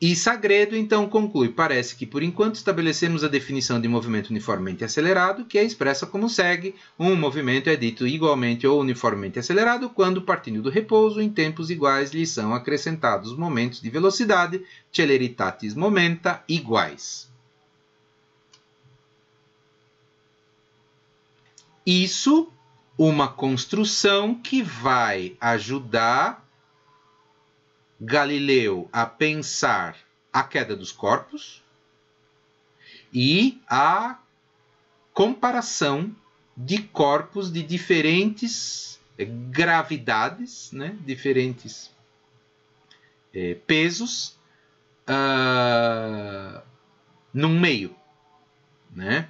E Sagredo então conclui: parece que por enquanto estabelecemos a definição de movimento uniformemente acelerado, que é expressa como segue: um movimento é dito igualmente ou uniformemente acelerado quando, partindo do repouso, em tempos iguais lhe são acrescentados momentos de velocidade, celeritatis momenta, iguais. Isso, uma construção que vai ajudar Galileu a pensar a queda dos corpos e a comparação de corpos de diferentes eh, gravidades, né? diferentes eh, pesos uh, num meio. Né?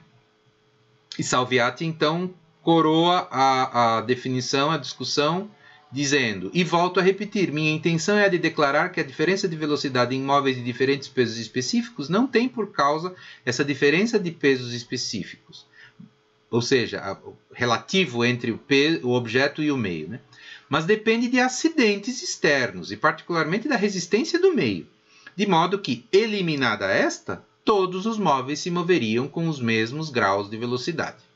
E Salviati, então, coroa a, a definição, a discussão dizendo: E volto a repetir, minha intenção é a de declarar que a diferença de velocidade em móveis de diferentes pesos específicos não tem por causa essa diferença de pesos específicos, ou seja, a, relativo entre o, o objeto e o meio, né? mas depende de acidentes externos e, particularmente, da resistência do meio, de modo que, eliminada esta, todos os móveis se moveriam com os mesmos graus de velocidade.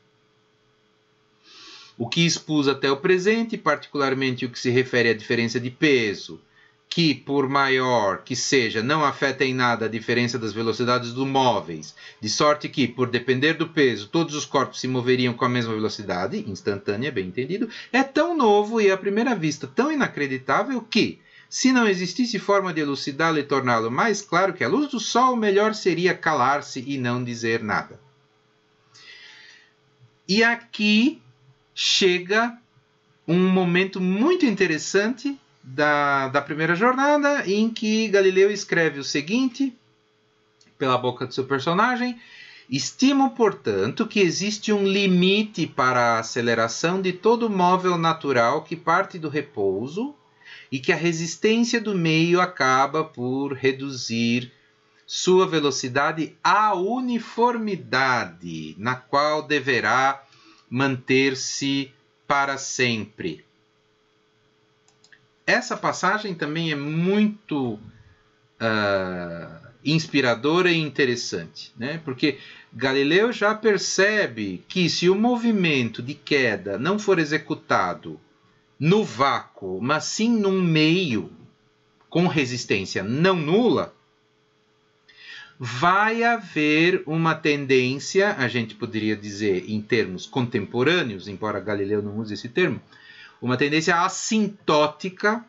O que expus até o presente, particularmente o que se refere à diferença de peso, que, por maior que seja, não afeta em nada a diferença das velocidades dos móveis, de sorte que, por depender do peso, todos os corpos se moveriam com a mesma velocidade, instantânea, bem entendido, é tão novo e, à primeira vista, tão inacreditável que, se não existisse forma de elucidá-lo e torná-lo mais claro que a luz do sol, melhor seria calar-se e não dizer nada. E aqui chega um momento muito interessante da, da primeira jornada em que Galileu escreve o seguinte, pela boca de seu personagem: Estimo, portanto, que existe um limite para a aceleração de todo móvel natural que parte do repouso e que a resistência do meio acaba por reduzir sua velocidade à uniformidade, na qual deverá manter-se para sempre. Essa passagem também é muito uh, inspiradora e interessante, né? porque Galileu já percebe que se o movimento de queda não for executado no vácuo, mas sim num meio com resistência não nula, vai haver uma tendência, a gente poderia dizer em termos contemporâneos, embora Galileu não use esse termo, uma tendência assintótica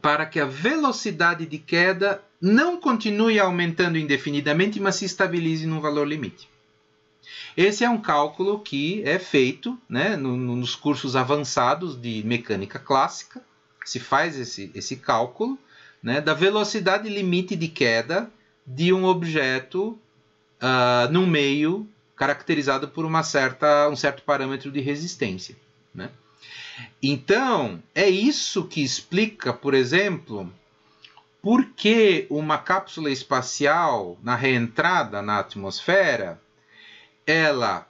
para que a velocidade de queda não continue aumentando indefinidamente, mas se estabilize num valor limite. Esse é um cálculo que é feito né, nos cursos avançados de mecânica clássica, se faz esse, esse cálculo né, da velocidade limite de queda de um objeto uh, ah, no meio caracterizado por uma certa, um certo parâmetro de resistência. Né? Então, é isso que explica, por exemplo, por que uma cápsula espacial na reentrada na atmosfera ela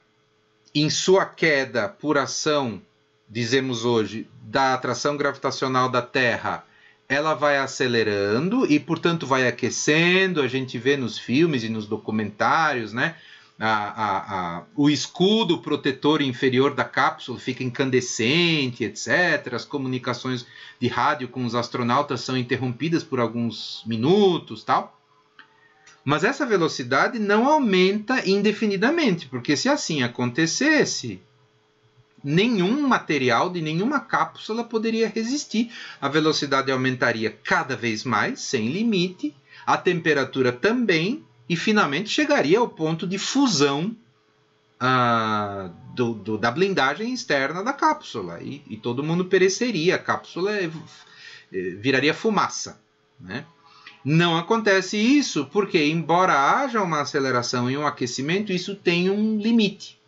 em sua queda por ação, dizemos hoje, da atração gravitacional da Terra ela vai acelerando e, portanto, vai aquecendo. A gente vê nos filmes e nos documentários, né? A, a, a, o escudo protetor inferior da cápsula fica incandescente, etc. As comunicações de rádio com os astronautas são interrompidas por alguns minutos, tal. Mas essa velocidade não aumenta indefinidamente, porque se assim acontecesse, nenhum material de nenhuma cápsula poderia resistir. A velocidade aumentaria cada vez mais, sem limite, a temperatura também, e finalmente chegaria ao ponto de fusão ah, do, do, da blindagem externa da cápsula. E, e, todo mundo pereceria, a cápsula eh, eh, viraria fumaça. Né? Não acontece isso porque, embora haja uma aceleração e um aquecimento, isso tem um limite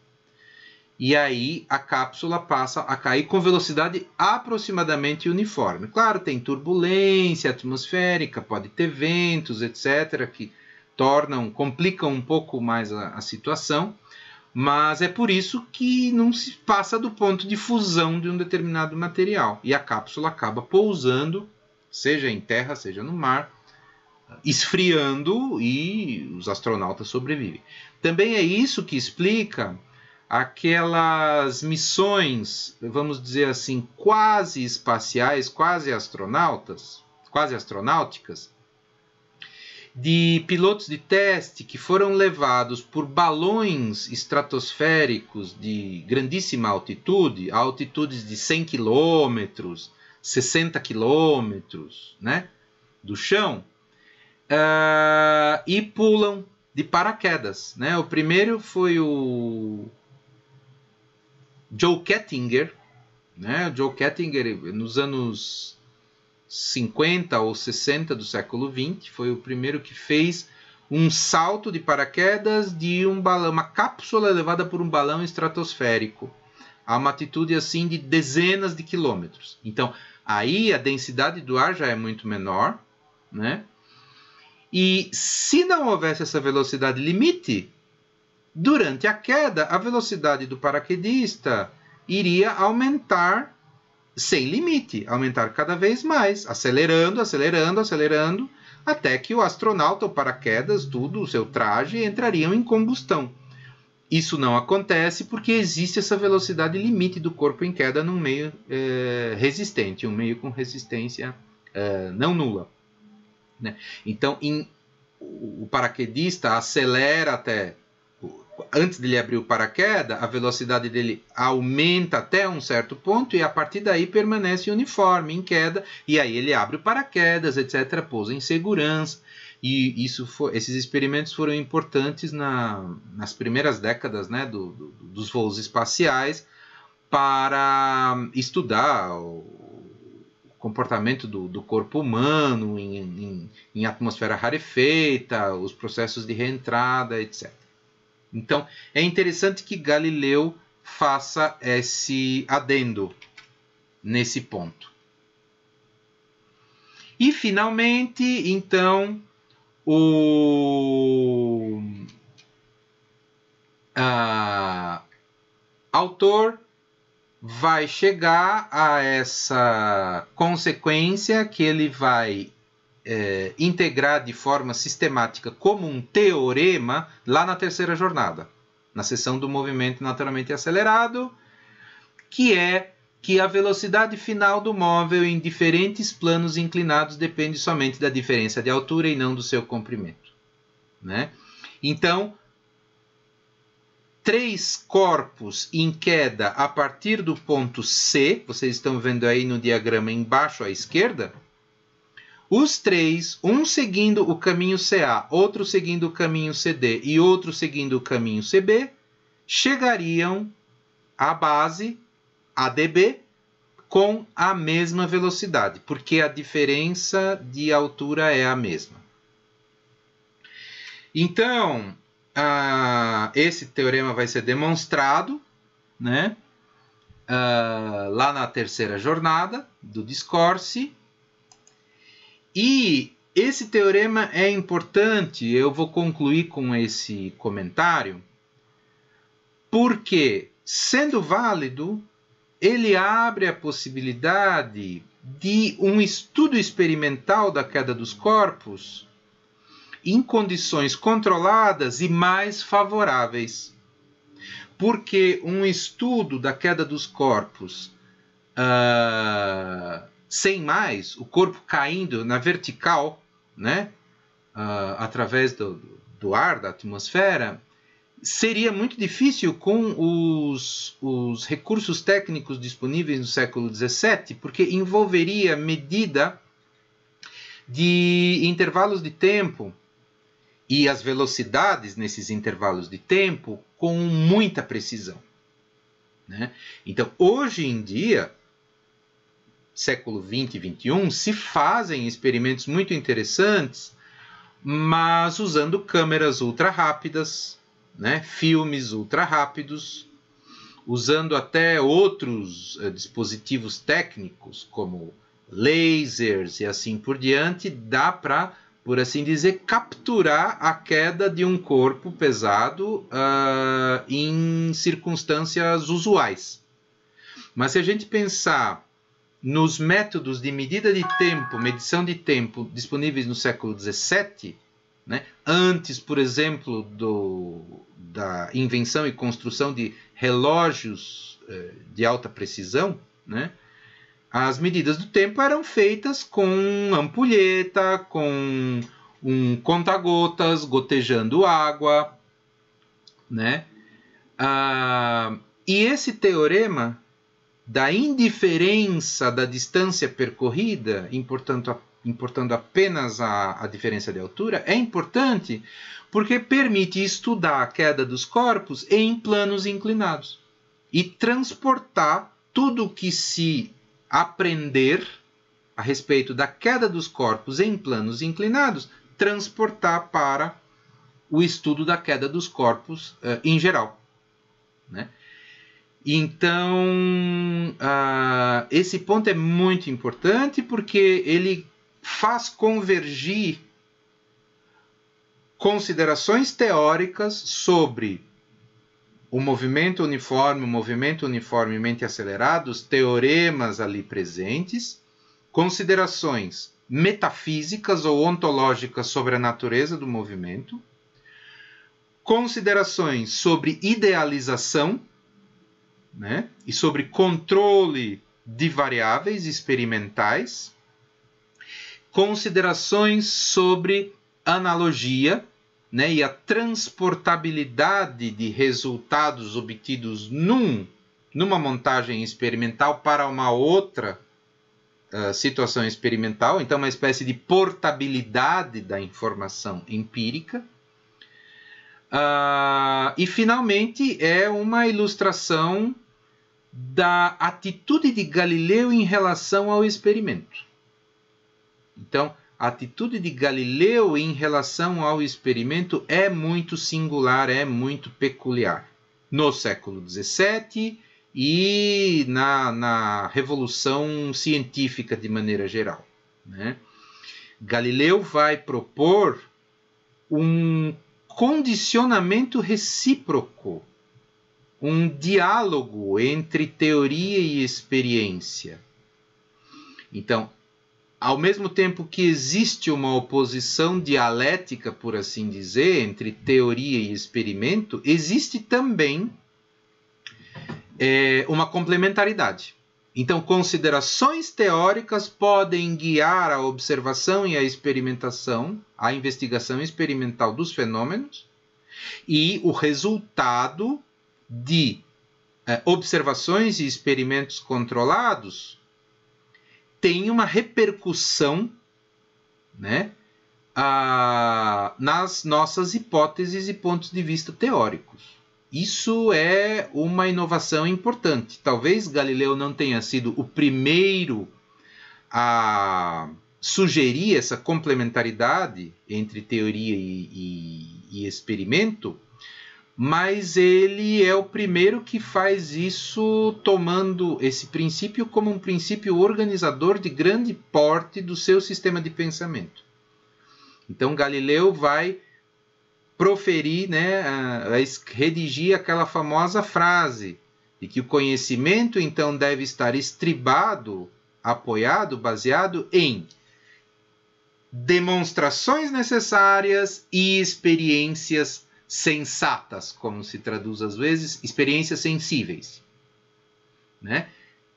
e aí a cápsula passa a cair com velocidade aproximadamente uniforme. Claro, tem turbulência atmosférica, pode ter ventos, etc., que tornam, complicam um pouco mais a, a situação, mas é por isso que não se passa do ponto de fusão de um determinado material e a cápsula acaba pousando, seja em terra, seja no mar, esfriando e os astronautas sobrevivem. Também é isso que explica aquelas missões, vamos dizer assim, quase espaciais, quase astronautas, quase astronáuticas, de pilotos de teste que foram levados por balões estratosféricos de grandíssima altitude, a altitudes de 100 quilômetros, 60 quilômetros né, do chão, uh, e pulam de paraquedas. Né? O primeiro foi o Joe Kettinger, né? Joe Kettinger nos anos 50 ou 60 do século 20 foi o primeiro que fez um salto de paraquedas de um balão, uma cápsula levada por um balão estratosférico a uma altitude assim de dezenas de quilômetros. Então, aí a densidade do ar já é muito menor, né? E se não houvesse essa velocidade limite, Durante a queda, a velocidade do paraquedista iria aumentar sem limite, aumentar cada vez mais, acelerando, acelerando, acelerando, até que o astronauta, o paraquedas, tudo, o seu traje entrariam em combustão. Isso não acontece porque existe essa velocidade limite do corpo em queda num meio eh, resistente, um meio com resistência eh, não nula. Né? Então, em, o paraquedista acelera até antes dele abrir o paraquedas, a velocidade dele aumenta até um certo ponto e a partir daí permanece uniforme, em queda, e aí ele abre o paraquedas, etc., pousa em segurança. E isso foi, esses experimentos foram importantes na, nas primeiras décadas né, do, do, dos voos espaciais para estudar o comportamento do, do corpo humano em, em, em atmosfera rarefeita, os processos de reentrada, etc. Então, é interessante que Galileu faça esse adendo nesse ponto. E finalmente, então, o autor vai chegar a essa consequência que ele vai é, integrar de forma sistemática como um teorema lá na terceira jornada, na sessão do movimento naturalmente acelerado, que é que a velocidade final do móvel em diferentes planos inclinados depende somente da diferença de altura e não do seu comprimento. Né? Então, três corpos em queda a partir do ponto C, vocês estão vendo aí no diagrama embaixo à esquerda, os três, um seguindo o caminho CA, outro seguindo o caminho CD e outro seguindo o caminho CB, chegariam à base ADB com a mesma velocidade, porque a diferença de altura é a mesma. Então, esse teorema vai ser demonstrado né? Ah, lá na terceira jornada do discurso e esse teorema é importante, eu vou concluir com esse comentário, porque, sendo válido, ele abre a possibilidade de um estudo experimental da queda dos corpos em condições controladas e mais favoráveis. Porque um estudo da queda dos corpos uh, sem mais, o corpo caindo na vertical, né, uh, através do, do, ar, da atmosfera, seria muito difícil com os, os recursos técnicos disponíveis no século XVII, porque envolveria medida de intervalos de tempo e as velocidades nesses intervalos de tempo com muita precisão. Né? Então, hoje em dia, século 20 e 21 se fazem experimentos muito interessantes, mas usando câmeras ultra rápidas, né, filmes ultra rápidos, usando até outros uh, dispositivos técnicos como lasers e assim por diante, dá para, por assim dizer, capturar a queda de um corpo pesado uh, em circunstâncias usuais. Mas se a gente pensar nos métodos de medida de tempo, medição de tempo disponíveis no século XVII, né? antes, por exemplo, do, da invenção e construção de relógios eh, de alta precisão, né? as medidas do tempo eram feitas com ampulheta, com um conta-gotas gotejando água, né? Ah, e esse teorema da indiferença da distância percorrida, importando, importando apenas a, a diferença de altura, é importante porque permite estudar a queda dos corpos em planos inclinados e transportar tudo o que se aprender a respeito da queda dos corpos em planos inclinados, transportar para o estudo da queda dos corpos eh, em geral. Né? Então, uh, esse ponto é muito importante porque ele faz convergir considerações teóricas sobre o movimento uniforme, o movimento uniformemente acelerado, os teoremas ali presentes, considerações metafísicas ou ontológicas sobre a natureza do movimento, considerações sobre idealização né? e sobre controle de variáveis experimentais, considerações sobre analogia né? e a transportabilidade de resultados obtidos num, numa montagem experimental para uma outra uh, situação experimental, então uma espécie de portabilidade da informação empírica. Uh, e finalmente é uma ilustração da atitude de Galileu em relação ao experimento. Então, a atitude de Galileu em relação ao experimento é muito singular, é muito peculiar. No século XVII e na, na Revolução Científica de maneira geral. Né? Galileu vai propor um condicionamento recíproco um diálogo entre teoria e experiência. Então, ao mesmo tempo que existe uma oposição dialética, por assim dizer, entre teoria e experimento, existe também é, uma complementaridade. Então, considerações teóricas podem guiar a observação e a experimentação, a investigação experimental dos fenômenos, e o resultado de eh, observações e experimentos controlados tem uma repercussão né, a, nas nossas hipóteses e pontos de vista teóricos. Isso é uma inovação importante. Talvez Galileu não tenha sido o primeiro a sugerir essa complementaridade entre teoria e, e, e experimento, mas ele é o primeiro que faz isso tomando esse princípio como um princípio organizador de grande porte do seu sistema de pensamento. Então Galileu vai proferir, né, a, a redigir aquela famosa frase de que o conhecimento então deve estar estribado, apoiado, baseado em demonstrações necessárias e experiências necessárias sensatas, como se traduz às vezes, experiências sensíveis. Né?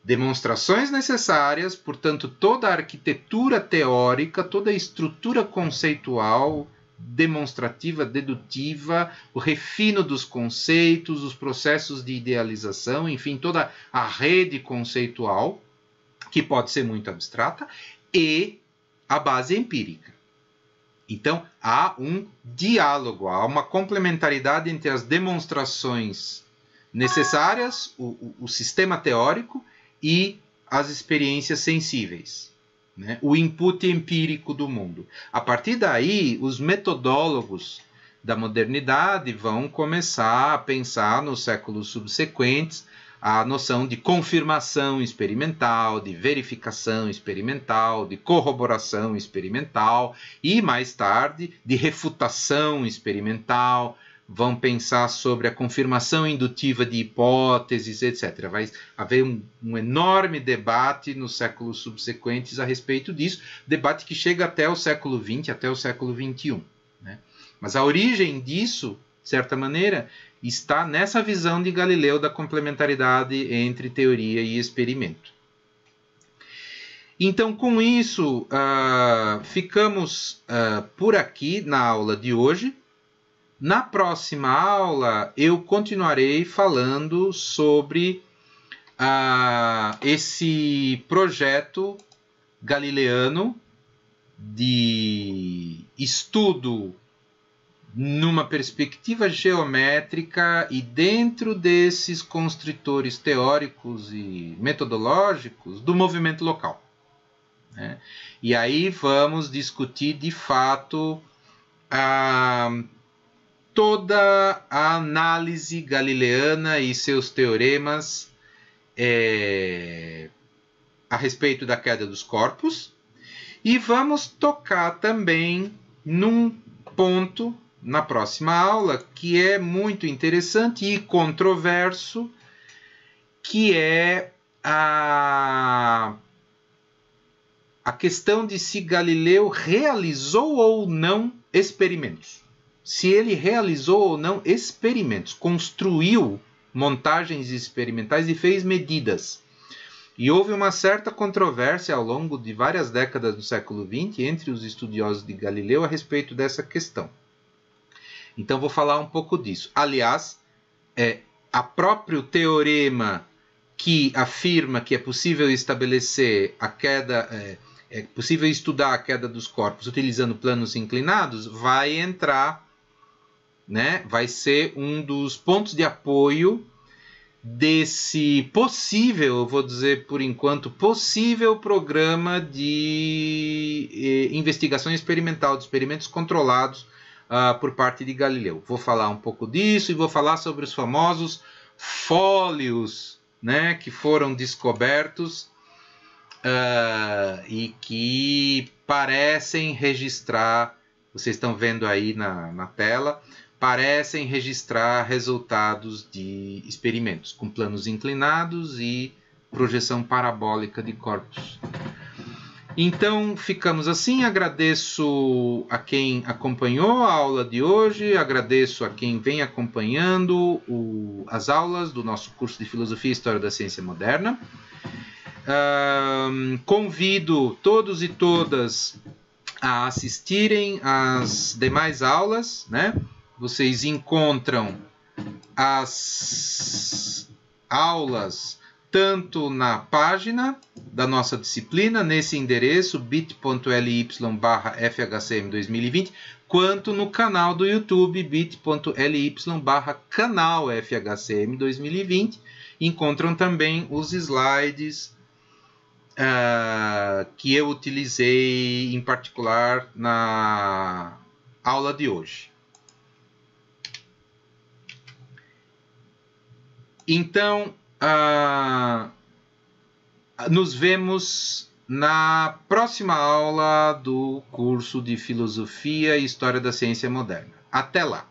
Demonstrações necessárias, portanto, toda a arquitetura teórica, toda a estrutura conceitual, demonstrativa, dedutiva, o refino dos conceitos, os processos de idealização, enfim, toda a rede conceitual, que pode ser muito abstrata, e a base empírica. Então, há um diálogo, há uma complementaridade entre as demonstrações necessárias, o, o, o sistema teórico e as experiências sensíveis, né? o input empírico do mundo. A partir daí, os metodólogos da modernidade vão começar a pensar nos séculos subsequentes a noção de confirmação experimental, de verificação experimental, de corroboração experimental e, mais tarde, de refutação experimental. Vão pensar sobre a confirmação indutiva de hipóteses, etc. Vai haver um, um enorme debate nos séculos subsequentes a respeito disso, debate que chega até o século XX, até o século XXI. Né? Mas a origem disso certa maneira, está nessa visão de Galileu da complementaridade entre teoria e experimento. Então, com isso, uh, ficamos uh, por aqui na aula de hoje. Na próxima aula, eu continuarei falando sobre uh, esse projeto galileano de estudo numa perspectiva geométrica e dentro desses construtores teóricos e metodológicos do movimento local. Né? E aí vamos discutir de fato a, toda a análise galileana e seus teoremas é, a respeito da queda dos corpos. E vamos tocar também num ponto na próxima aula, que é muito interessante e controverso, que é a, a questão de se Galileu realizou ou não experimentos. Se ele realizou ou não experimentos, construiu montagens experimentais e fez medidas. E houve uma certa controvérsia ao longo de várias décadas do século XX entre os estudiosos de Galileu a respeito dessa questão. Então vou falar um pouco disso. Aliás, é, a próprio teorema que afirma que é possível estabelecer a queda, é, é possível estudar a queda dos corpos utilizando planos inclinados, vai entrar, né, vai ser um dos pontos de apoio desse possível, eu vou dizer por enquanto, possível programa de eh, investigação experimental, de experimentos controlados uh, por parte de Galileu. Vou falar um pouco disso e vou falar sobre os famosos fólios né, que foram descobertos uh, e que parecem registrar, vocês estão vendo aí na, na tela, parecem registrar resultados de experimentos com planos inclinados e projeção parabólica de corpos. Então ficamos assim. Agradeço a quem acompanhou a aula de hoje, agradeço a quem vem acompanhando o, as aulas do nosso curso de Filosofia e História da Ciência Moderna. Um, convido todos e todas a assistirem às demais aulas, né? Vocês encontram as aulas tanto na página da nossa disciplina, nesse endereço bit.ly barra FHCM 2020, quanto no canal do YouTube bit.ly barra canal FHCM 2020. Encontram também os slides uh, que eu utilizei em particular na aula de hoje. Então, ah, nos vemos na próxima aula do curso de Filosofia e História da Ciência Moderna. Até lá!